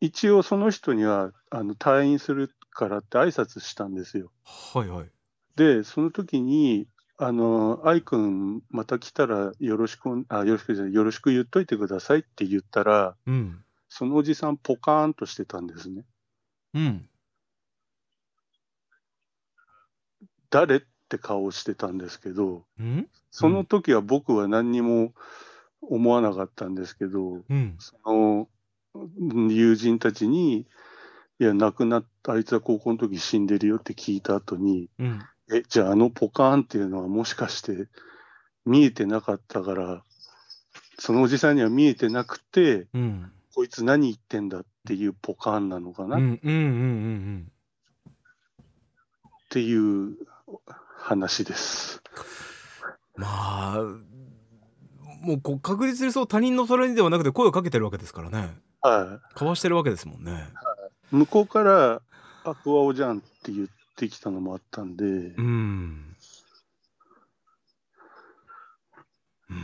一応その人にはあの退院するからって挨拶したんですよ。はいはい、でその時にあの愛くんまた来たらよろしくあよろしくじゃよろしく言っといてくださいって言ったら、うん、そのおじさんポカーンとしてたんですね。うん、誰って顔をしてたんですけど、うん、その時は僕は何にも思わなかったんですけど、うん、その友人たちに、いや、亡くなった、あいつは高校の時死んでるよって聞いた後に、うん、え、じゃああのポカーンっていうのはもしかして見えてなかったから、そのおじさんには見えてなくて、うん、こいつ何言ってんだっていうポカーンなのかなっていう話です。まあもうこう確実にそう他人のそれにではなくて声をかけてるわけですからね。はい。かわしてるわけですもんね。向こうから「あクアオじゃん」って言ってきたのもあったんで。うん。うん。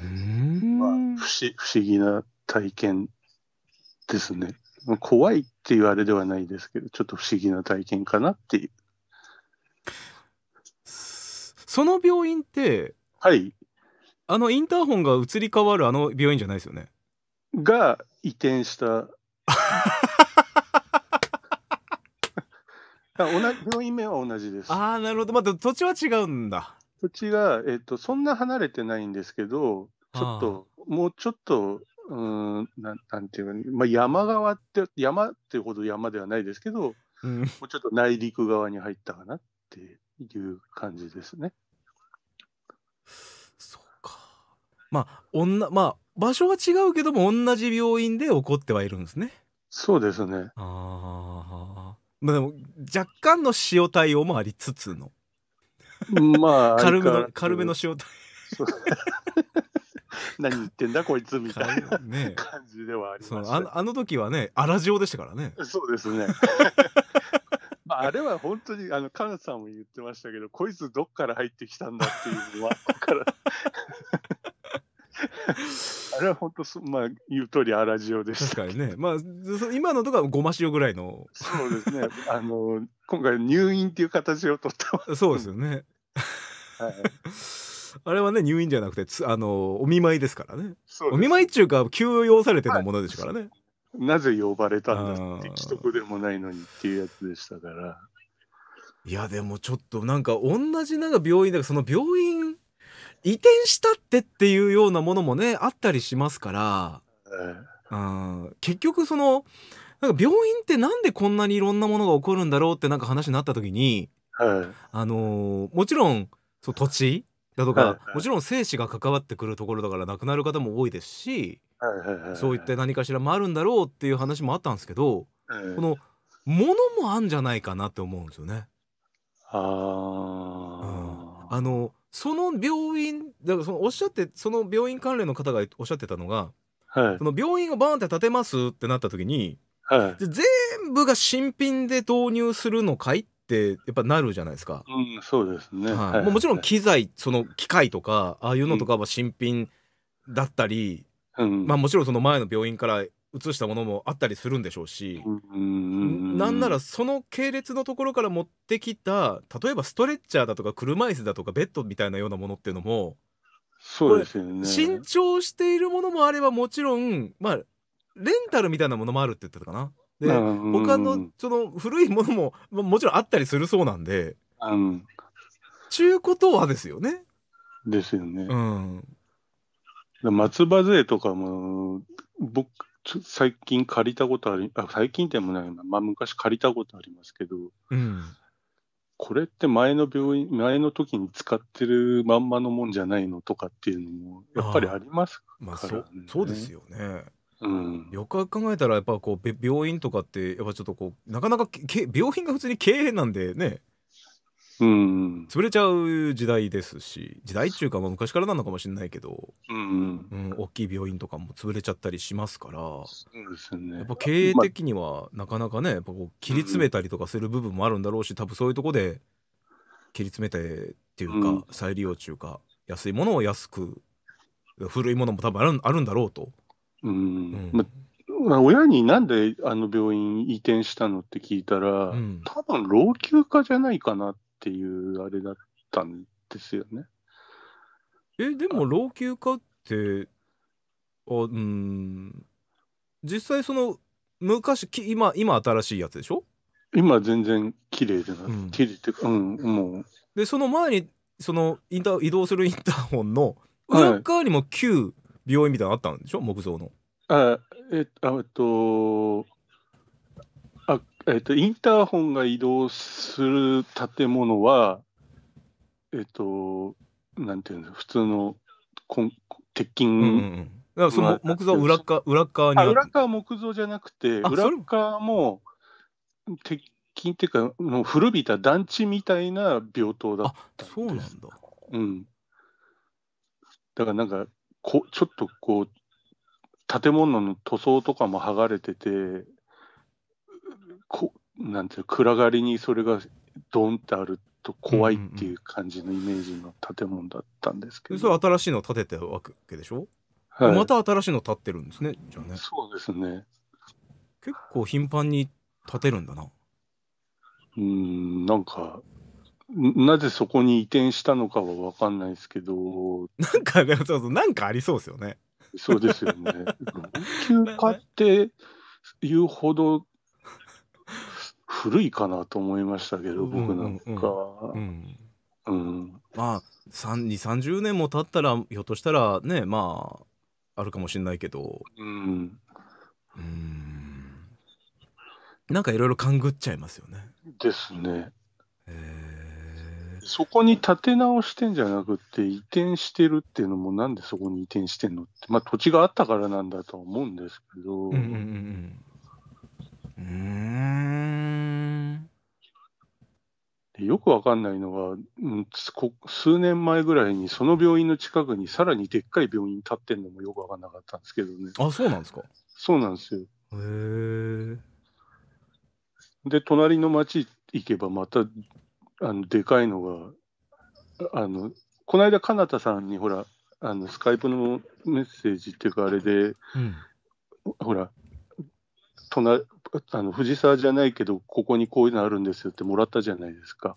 う んまあ、不思不思議な体験ですね。怖いっていうあれではないですけど、ちょっと不思議な体験かなっていう。その病院って、はい。あのインターホンが移り変わるあの病院じゃないですよね。が移転した。同じ病院名は同じです。ああ、なるほど。また土地は違うんだ。土地が、えっ、ー、と、そんな離れてないんですけど、ちょっと、もうちょっとうんななんていうか、まあ、山側って山っていうほど山ではないですけど、うん、もうちょっと内陸側に入ったかなっていう感じですね。そうかまあ女まあ場所は違うけども同じ病院で起こってはいるんですね。そうですね。ああ。まあでも若干の塩対応もありつつの。まあ軽めの軽めの塩対応。何言ってんだこいつみたいな感じではありましたあねのあの時はね荒塩でしたからねそうですね。まあ、あれは本当に、あの、カナさんも言ってましたけど、こいつどっから入ってきたんだっていうのは、ここから。あれは本当そ、まあ、言う通り荒塩でし確た。かにねまあ今のとこかごま塩ぐらいのそうですね。あの、今回入院っていう形をとったそうですよね、はいあれはね入院じゃなくてつあのお見舞いですからねお見舞いっていうか休養されてのものですからね、はい、なぜ呼ばれたんだって既得でもないのにっていうやつでしたからいやでもちょっとなんか同じなんか病院だからその病院移転したってっていうようなものもねあったりしますから、うん結局そのなんか病院ってなんでこんなにいろんなものが起こるんだろうってなんか話になった時に、はい、あのー、もちろんそう土地だとか、はいはい、もちろん生死が関わってくるところだから亡くなる方も多いですし、はいはいはい、そういった何かしらもあるんだろうっていう話もあったんですけど、はいこのものもあんじゃないかなって思うんですよね。あ,、うん、あのその病院だからそのおっしゃってその病院関連の方がおっしゃってたのが、はい、その病院をバーンって建てますってなった時に、はい、全部が新品で導入するのかいっってやっぱなるじゃないですか。うん、そうですね。はいももちろん機材その機械とかああいうのとかは新品だったり、うん、まあもちろんその前の病院から移したものもあったりするんでしょうし、うんなんならその系列のところから持ってきた例えばストレッチャーだとか車椅子だとかベッドみたいなようなものっていうのもそうですよね。新調しているものもあればもちろんまあレンタルみたいなものもあるって言ってたかな。で、他のその古いものも、ももちろんあったりするそうなんで、うん、中古とはですよね。ですよね。うん、松葉杖とかも、僕、最近借りたことあり、あ最近でもないな、まあ、昔借りたことありますけど、うん、これって前の病院、前の時に使ってるまんまのもんじゃないのとかっていうのも、やっぱりありますから、ね、まあそ、そうですよね。うん、よく考えたらやっぱこう病院とかってやっぱちょっとこうなかなかけ病院が普通に経営なんでね、うん、潰れちゃう時代ですし時代っていうかまあ昔からなのかもしれないけど、うん、うん、大きい病院とかも潰れちゃったりしますから、ね、やっぱ経営的にはなかなかねやっぱこう切り詰めたりとかする部分もあるんだろうし多分そういうとこで切り詰めてっていうか、うん、再利用っていうか安いものを安く古いものも多分あるあるんだろうと。うん、まあ、親になんであの病院移転したのって聞いたら、うん、多分老朽化じゃないかなっていうあれだったんですよね。えでも老朽化ってあうん実際その昔き今今新しいやつでしょ今全然綺麗じゃない、うん、綺麗っていうか、ん、もう。でその前にそのインタ移動するインターホンの裏側にも旧、はい病院みたいなのあったんでしょ木造の。あえっとあ、えっと、インターホンが移動する建物は、えっと、なんていうか、普通のこん鉄筋、うんうんだからその木造裏側裏側にあ裏側木造じゃなくて裏側も鉄筋っていうかもう古びた団地みたいな病棟だったあそうなんだうんだからなんかこちょっとこう建物の塗装とかも剥がれててこなんていう暗がりにそれがドンってあると怖いっていう感じのイメージの建物だったんですけど、うんうん、それ新しいの建てたわけでしょ、はい、また新しいの建ってるんですねじゃあねそうですね結構頻繁に建てるんだなうんなんかなぜそこに移転したのかは分かんないですけど。なんか、ね、そうそう、なんかありそうですよね。そうですよね。老朽家っていうほど古いかなと思いましたけど、僕なんか。うん、うん、まあ、2、30年も経ったら、ひょっとしたらね、まあ、あるかもしれないけど。うん。うんなんかいろいろ勘ぐっちゃいますよね。ですね。えーそこに建て直してんじゃなくて、移転してるっていうのも、なんでそこに移転してんのって、まあ、土地があったからなんだと思うんですけど。うんうん、うんよくわかんないのが、うん、数年前ぐらいにその病院の近くにさらにでっかい病院建ってんのもよくわかんなかったんですけどね。あ、そうなんですかそうなんですよ。へえ。で、隣の町行けばまたあのでかいのが、あの、この間、かなたさんにほら、あのスカイプのメッセージっていうか、あれで、うん、ほら、隣あの藤沢じゃないけど、ここにこういうのあるんですよってもらったじゃないですか。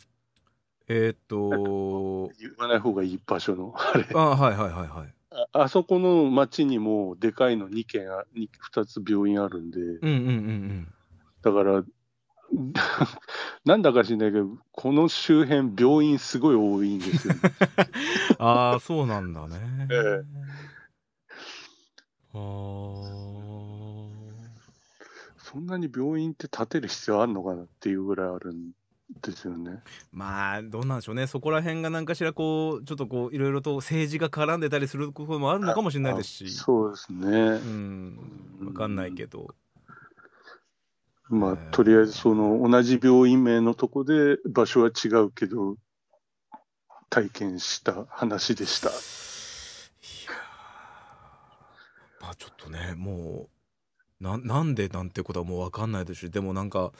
えー、っと。言わない方がいい場所の、あれ。あはいはいはいはい。ああそこの町にもでかいの2軒あ 2, 2つ病院あるんで、うんうんうんうん、だから なんだか知んないけど、この周辺、病院すごい多いんですよ、ああ、そうなんだね。ええ、あそんなに病院って建てる必要あるのかなっていうぐらいあるんですよね。まあどうなんでしょうねそこら辺が何かしらこうちょっとこういろいろと政治が絡んでたりすることもあるのかもしれないですしそうですね、うん、分かんないけど。まあ、とりあえずその同じ病院名のとこで場所は違うけど体験した話でした。まあちょっとねもうななんでなんてことはもう分かんないですしでもなんか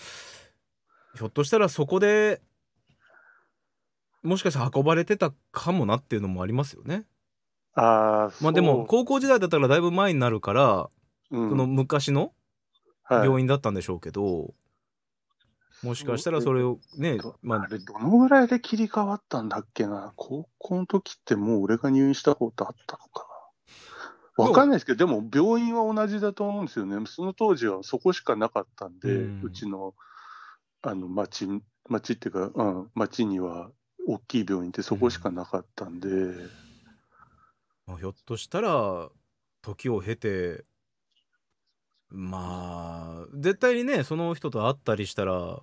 ひょっとしたらそこでもしかして運ばれてたかもなっていうのもありますよね。あまあでも高校時代だったらだいぶ前になるから、うん、その昔の病院だったんでしょうけど、はい、もしかしたらそれをね、まあ、あれどのぐらいで切り替わったんだっけな、高校の時ってもう俺が入院したことあったのかな。わかんないですけど、でも病院は同じだと思うんですよね、その当時はそこしかなかったんで、うちのあの町町っていうか、うん、町には大きい病院ってそこしかなかったんで。うん、ひょっとしたら時を経てまあ絶対にねその人と会ったりしたら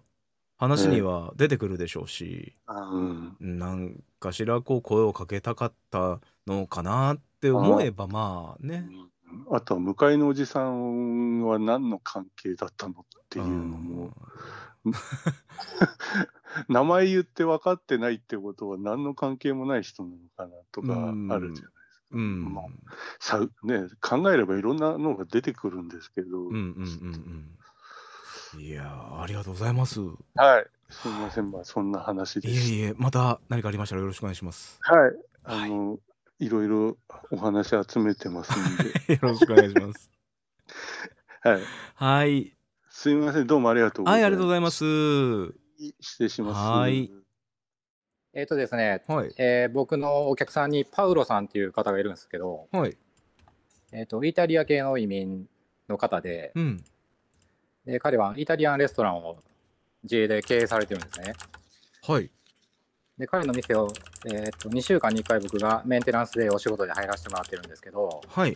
話には出てくるでしょうし、うん、なんかしらこう声をかけたかったのかなって思えばまあねあとは向かいのおじさんは何の関係だったのっていうのも、うん、名前言って分かってないってことは何の関係もない人なのかなとかあるじゃないうん、さね、考えればいろんなのが出てくるんですけど、うんうんうん、いやありがとうございますはいすみませんまあそんな話でいえいえまた何かありましたらよろしくお願いしますはいあの、はい、いろいろお話集めてますんで よろしくお願いします はいはいすみませんどうもありがとうございますはいありがとうございます失礼しますはいえっ、ー、とですね、はいえー、僕のお客さんにパウロさんっていう方がいるんですけど、はいえーと、イタリア系の移民の方でうん、で彼はイタリアンレストランを自営で経営されてるんですね。はい、で彼の店を、えーと、2週間に1回僕がメンテナンスでお仕事で入らせてもらってるんですけど、はい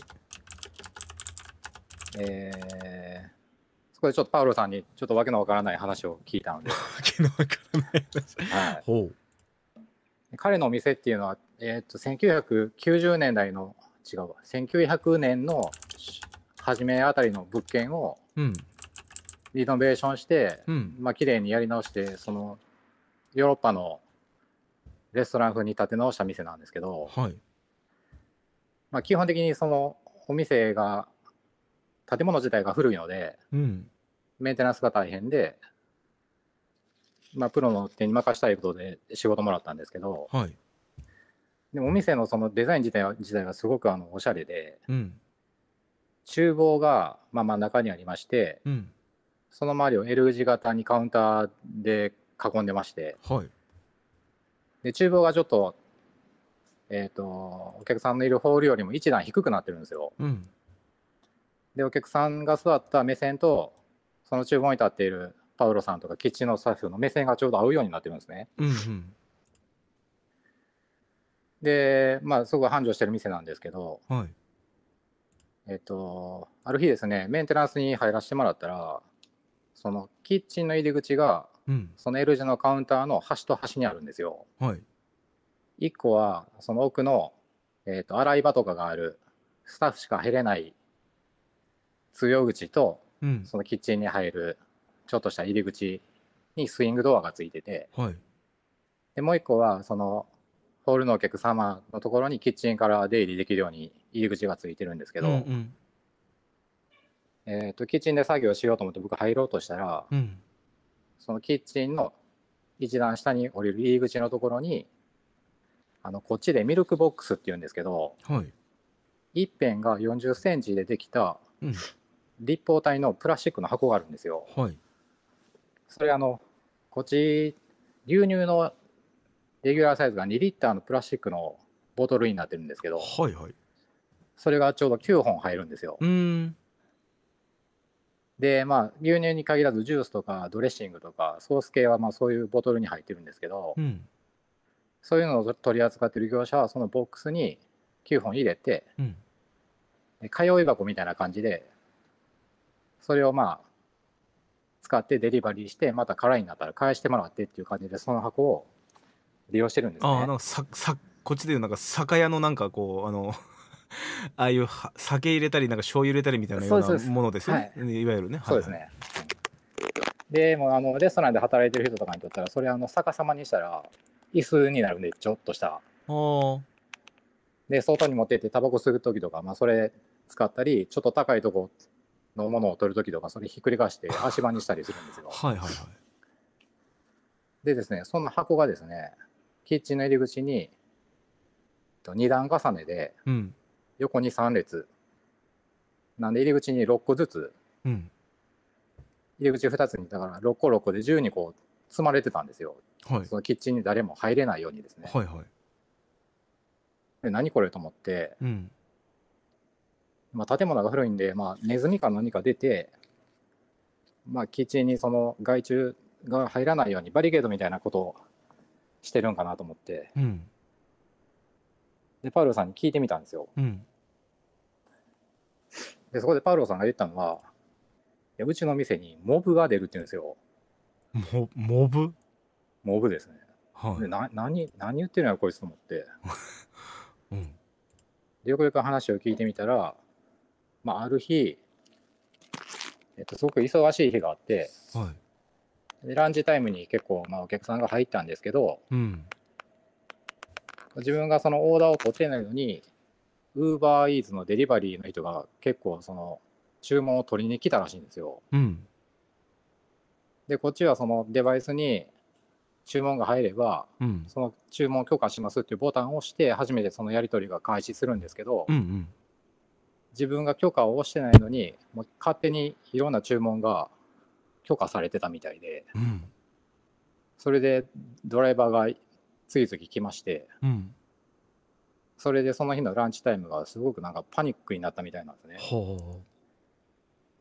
えー、そこでちょっとパウロさんにちょっとわけのわからない話を聞いたので。わ けのわからない話、はい、ほう彼のお店っていうのは、えーと、1990年代の違うわ1900年の初めあたりの物件をリノベーションして、うん、まあ綺麗にやり直してそのヨーロッパのレストラン風に建て直した店なんですけど、はい、まあ、基本的にそのお店が建物自体が古いので、うん、メンテナンスが大変でまあ、プロの手に任したいことで仕事もらったんですけど、はい、でもお店のそのデザイン自体は自体はすごくあのおしゃれで、うん、厨房がまあ真ん中にありまして、うん、その周りを L 字型にカウンターで囲んでまして、はい、で厨房がちょっと,、えーと、お客さんのいるホールよりも一段低くなってるんですよ。うん、でお客さんが座った目線とその厨房に立っているパウロさんとかキッチンのスタッフの目線がちょうど合うようになってるんですね。うんうん、で、まあ、すごい繁盛してる店なんですけど、はい、えっと、ある日ですね、メンテナンスに入らせてもらったら、そのキッチンの入り口が、うん、その L 字のカウンターの端と端にあるんですよ。はい、1個は、その奥の、えっと、洗い場とかがある、スタッフしか入れない通用口と、うん、そのキッチンに入るちょっとした入り口にスイングドアがついてて、はい、でもう一個はそのホールのお客様のところにキッチンから出入りできるように入り口がついてるんですけど、うんうん、えーと、キッチンで作業しようと思って僕入ろうとしたら、うん、そのキッチンの一段下に降りる入り口のところにあのこっちでミルクボックスっていうんですけど、はい、一辺が4 0センチでできた立方体のプラスチックの箱があるんですよ。はいそれあの、こっち、牛乳のレギュラーサイズが2リッターのプラスチックのボトルになってるんですけど、はいはい。それがちょうど9本入るんですよ。で、まあ、牛乳に限らず、ジュースとかドレッシングとか、ソース系はまあそういうボトルに入ってるんですけど、うん、そういうのを取り扱ってる業者は、そのボックスに9本入れて、うん、通い箱みたいな感じで、それをまあ、使ってデリバリーして、また空になったら返してもらってっていう感じで、その箱を利用してるんですね。あなんかささこっちでいうなんか酒屋のなんかこうあの ああいう酒入れたりなんか醤油入れたりみたいなようなものですよね、い、わゆるね。そうですね、でもあのレストランで働いてる人とかにとったらそれあの逆さまにしたら椅子になるんでちょっとしたで外に持ってってタバコ吸う時とか、まあ、それ使ったりちょっと高いとこのものを取るときとか、それひっくり返して 足場にしたりするんですよ。はいはいはい。でですね、その箱がですね、キッチンの入り口に、2段重ねで、横に3列、うん、なんで入り口に6個ずつ、うん、入り口2つに、だから6個6個で12個積まれてたんですよ。はい、そのキッチンに誰も入れないようにですね。はいはい、で何これと思って、うん、まあ、建物が古いんで、まあ、ネズミか何か出て、まあ、チンにその害虫が入らないようにバリケードみたいなことをしてるんかなと思って、うん、でパウロさんに聞いてみたんですよ。うん、でそこでパウロさんが言ったのはうちの店にモブが出るって言うんですよ。モモブモブですね。はい、でな何何言ってるのよこいつと思って、うんで。よくよく話を聞いてみたらまあ、ある日、えっと、すごく忙しい日があって、はい、でランチタイムに結構、まあ、お客さんが入ったんですけど、うん、自分がそのオーダーを取ってないのに、ウーバーイーツのデリバリーの人が結構その注文を取りに来たらしいんですよ。うん、で、こっちはそのデバイスに注文が入れば、うん、その注文を許可しますっていうボタンを押して、初めてそのやり取りが開始するんですけど、うんうん自分が許可をしてないのにもう勝手にいろんな注文が許可されてたみたいで、うん、それでドライバーが次々来まして、うん、それでその日のランチタイムがすごくなんかパニックになったみたいなんですね。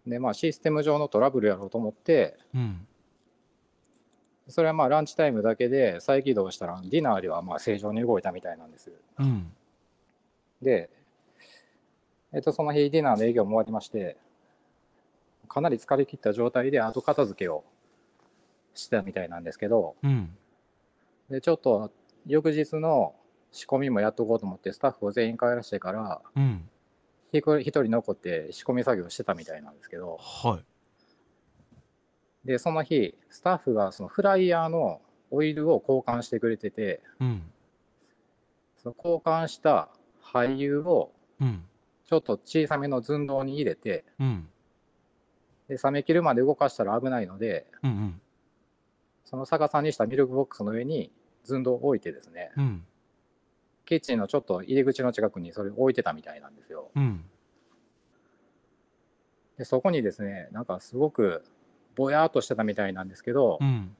でまあシステム上のトラブルやろうと思って、うん、それはまあランチタイムだけで再起動したらディナーではまあ正常に動いたみたいなんです。でえっと、その日ディナーの営業も終わりまして、かなり疲れ切った状態で後片付けをしてたみたいなんですけど、うん、でちょっと翌日の仕込みもやっとこうと思ってスタッフを全員帰らせてから、うん、1人残って仕込み作業してたみたいなんですけど、はい、でその日スタッフがそのフライヤーのオイルを交換してくれてて、うん、その交換した俳優を、うんちょっと小さめの寸胴に入れて、うん、で冷めきるまで動かしたら危ないので、うんうん、その逆さにしたミルクボックスの上に寸胴を置いてですね、うん、キッチンのちょっと入り口の近くにそれ置いてたみたいなんですよ。うん、でそこにですねなんかすごくぼやっとしてたみたいなんですけど、うん、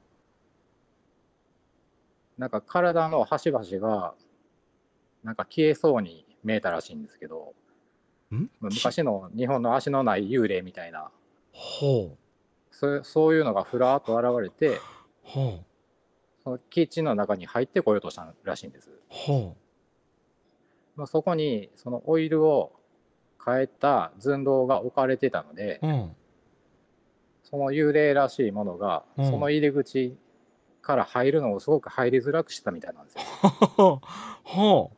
なんか体の端々がなんか消えそうに見えたらしいんですけど。昔の日本の足のない幽霊みたいなほうそそういうのがふらっと現れてほうそのチンの中に入ってこようとしたらしいんです。ほうまあ、そこにそのオイルを変えた寸胴が置かれてたので、うん、その幽霊らしいものが、その入り口から入るのをすごく入りづらくしたみたいなんですよ。ほ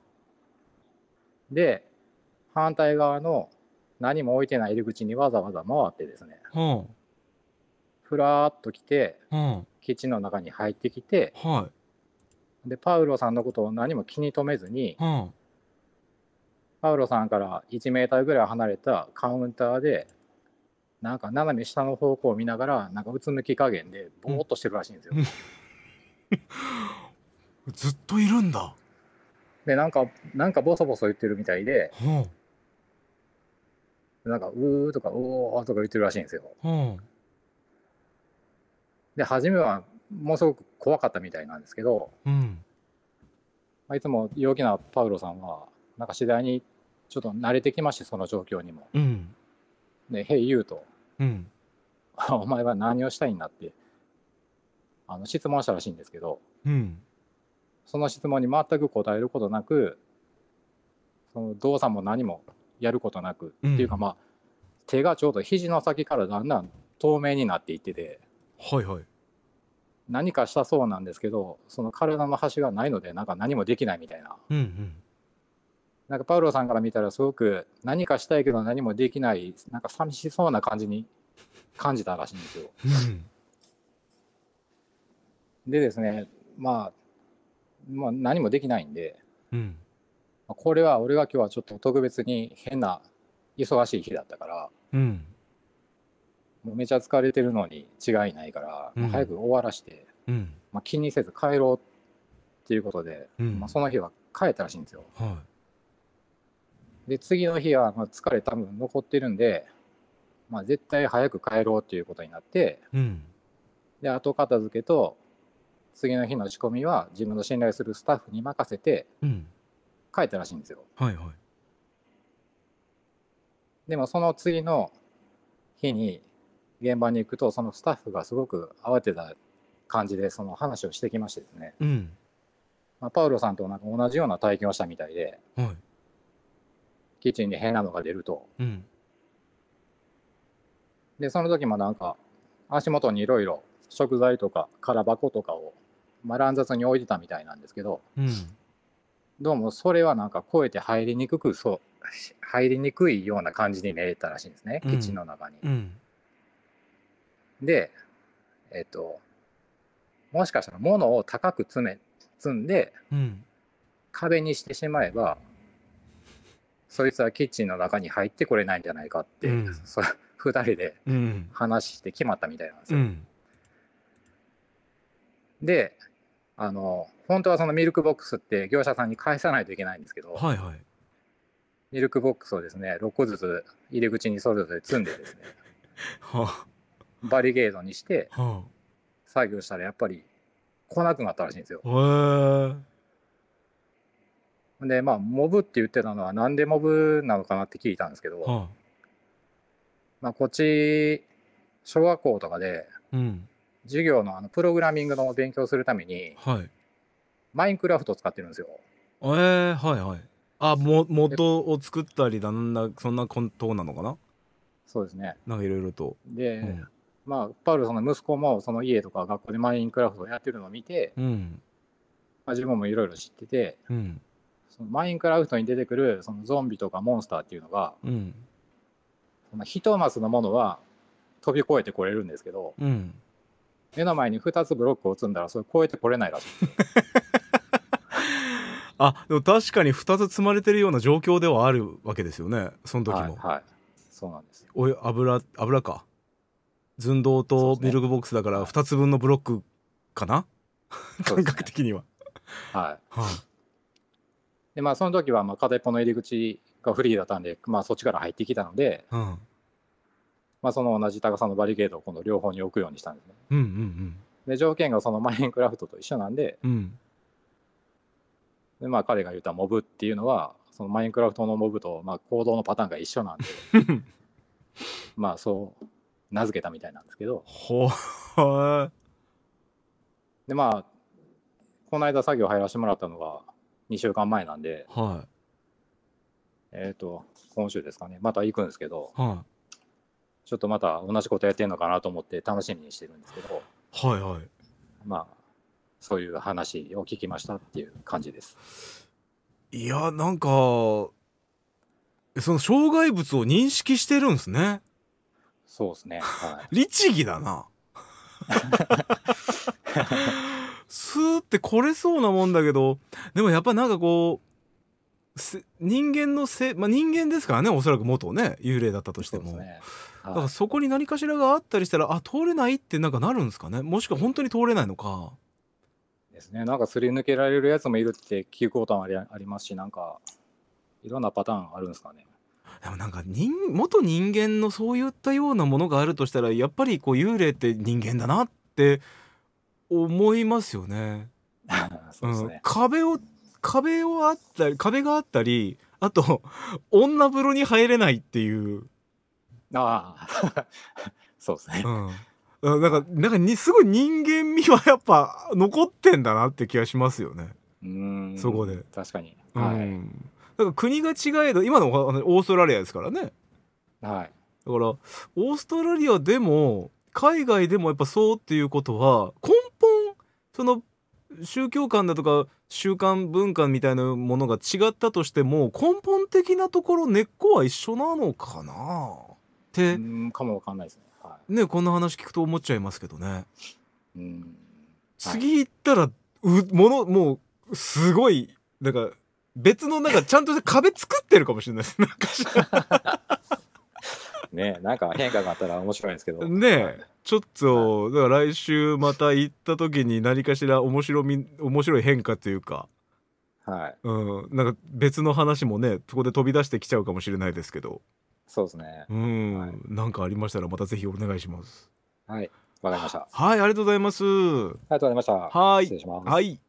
うで反対側の何も置いてない入り口にわざわざ回ってですね、ふらーっと来て、基地の中に入ってきて、はい、でパウロさんのことを何も気に留めずに、パウロさんから1メーターぐらい離れたカウンターでなんか斜め下の方向を見ながらなんかうつむき加減でぼーっとしてるらしいんですよ。ずっといるんだでなんかなんかボソボソ言ってるみたいで。なんか、うーとか、おーとか言ってるらしいんですよ。うん、で、初めはものすごく怖かったみたいなんですけど、うんまあ、いつも陽気なパウロさんは、なんか次第にちょっと慣れてきまして、その状況にも。うん、で、へい言うと、ん、お前は何をしたいんだって、あの質問したらしいんですけど、うん、その質問に全く答えることなく、その動作も何もやることなく、うん、っていうかまあ手がちょうど肘の先からだんだん透明になっていってて、はいはい、何かしたそうなんですけどその体の端がないのでなんか何もできないみたいな。うんうんなんかパウロさんから見たらすごく何かしたいけど何もできないなんか寂しそうな感じに感じたらしいんですよ。うん、でですねまあ、まあ、何もできないんで、うん、これは俺が今日はちょっと特別に変な忙しい日だったから、うん、もうめちゃ疲れてるのに違いないから、うん、早く終わらして、うん、まあ、気にせず帰ろうっていうことで、まあ、その日は帰ったらしいんですよ。はい、で次の日はまあ疲れ多分残ってるんで、まあ、絶対早く帰ろうっていうことになって、で後片付けと次の日の仕込みは自分の信頼するスタッフに任せて。書いたらしいんですよ。はいはい。でもその次の日に現場に行くとそのスタッフがすごく慌てた感じでその話をしてきましてですね、うんまあ、パウロさんとなんか同じような体験をしたみたいで、はい、キッチンに変なのが出ると、うん、でその時もなんか足元にいろいろ食材とか空箱とかを、まあ、乱雑に置いてたみたいなんですけど、うんどうもそれはなんか超えて入りにくくそう入りにくいような感じに見えたらしいんですね、うん、基地の中に。うん、でえっ、ともしかしたら物を高く詰め積んで、うん、壁にしてしまえばそいつはキッチンの中に入ってこれないんじゃないかって、うん、そ人で話して決まったみたいなんですよ。であの本当はそのミルクボックスって業者さんに返さないといけないんですけど、はいはい、ミルクボックスをですね6個ずつ入り口にそれぞれ積んでですねバリゲードにして、作業したらやっぱり来なくなったらしいんですよ。でまあモブって言ってたのは何でモブなのかなって聞いたんですけど、まあ、こっち小学校とかで、うん、授業のあのプログラミングの勉強するために、はい。マインクラフト使ってるんですよ。えー、はいはい。あ、も、元を作ったりだんだ、そんなことなのかなそうですね。なんかいろいろと。で、うん、まあ、パウルその息子も、その家とか学校でマインクラフトをやってるのを見て、うん。まあ、自分もいろいろ知ってて、うん。そのマインクラフトに出てくる、そのゾンビとかモンスターっていうのが、うん。その一マスのものは飛び越えてこれるんですけど、うん。目の前に2つブロックを積んだらそれ超えてこれないだし あでも確かに2つ積まれてるような状況ではあるわけですよねその時も、はい、はい、そうなんですお油油か寸胴とミルクボックスだから2つ分のブロックかな、ね、感覚的には、はい、でまあその時はまあ片一方の入り口がフリーだったんで、まあ、そっちから入ってきたので、うん、まあ、その同じ高さのバリケードを今度両方に置くようにしたんですね。うんうんうん、で条件がそのマインクラフトと一緒なんでうん、でまあ、彼が言ったモブっていうのはそのマインクラフトのモブとまあ行動のパターンが一緒なんで まあそう名付けたみたいなんですけど。でまあこの間作業入らせてもらったのが2週間前なんで、はい、えっ、ー、と今週ですかねまた行くんですけど。はいちょっとまた同じことやってるのかなと思って楽しみにしてるんですけど、はいはい。まあ、そういう話を聞きましたっていう感じです。いや、なんか、その障害物を認識してるんですね。そうですね。はい、律儀だな。スーってこれそうなもんだけど、でもやっぱなんかこう、人間のせ、まあ、人間ですからね、おそらく元ね、幽霊だったとしても。そうですねだからそこに何かしらがあったりしたらあ通れないってなんかなるんですかねもしくは本当に通れないのか。ですねなんかすり抜けられるやつもいるって聞くこともありありますしなんかいろんなパターンあるんですかね。でもなんか人元人間のそういったようなものがあるとしたらやっぱりこう幽霊って人間だなって思いますよね。そうですね、うん、壁を壁をあったり壁があったりあと女風呂に入れないっていうああ そうですね、うん、なんかなんかにすごい人間味はやっぱ残ってんだなって気がしますよねうんそこで確かに、うん、はい、なんか国が違えど今のオーストラリアですからねはいだからオーストラリアでも海外でもやっぱそうっていうことは根本その宗教観だとか習慣文化みたいなものが違ったとしても根本的なところ根っこは一緒なのかなてかもわかんないですね,、はい、ねこんな話聞くと思っちゃいますけどね。うんはい、次行ったらうものもうすごいなんか別のなんかちゃんと壁作ってるかもしれないです。なんかねなんか変化があったら面白いんですけど。ねちょっと、はい、だから来週また行った時に何かしら面白み面白い変化というか。はい、うん、なんか別の話もねそこで飛び出してきちゃうかもしれないですけどそうですね。うん、はい、なんかありましたらまたぜひお願いします。はい、わかりました。はい、ありがとうございます。ありがとうございました。はい、失礼します。はい。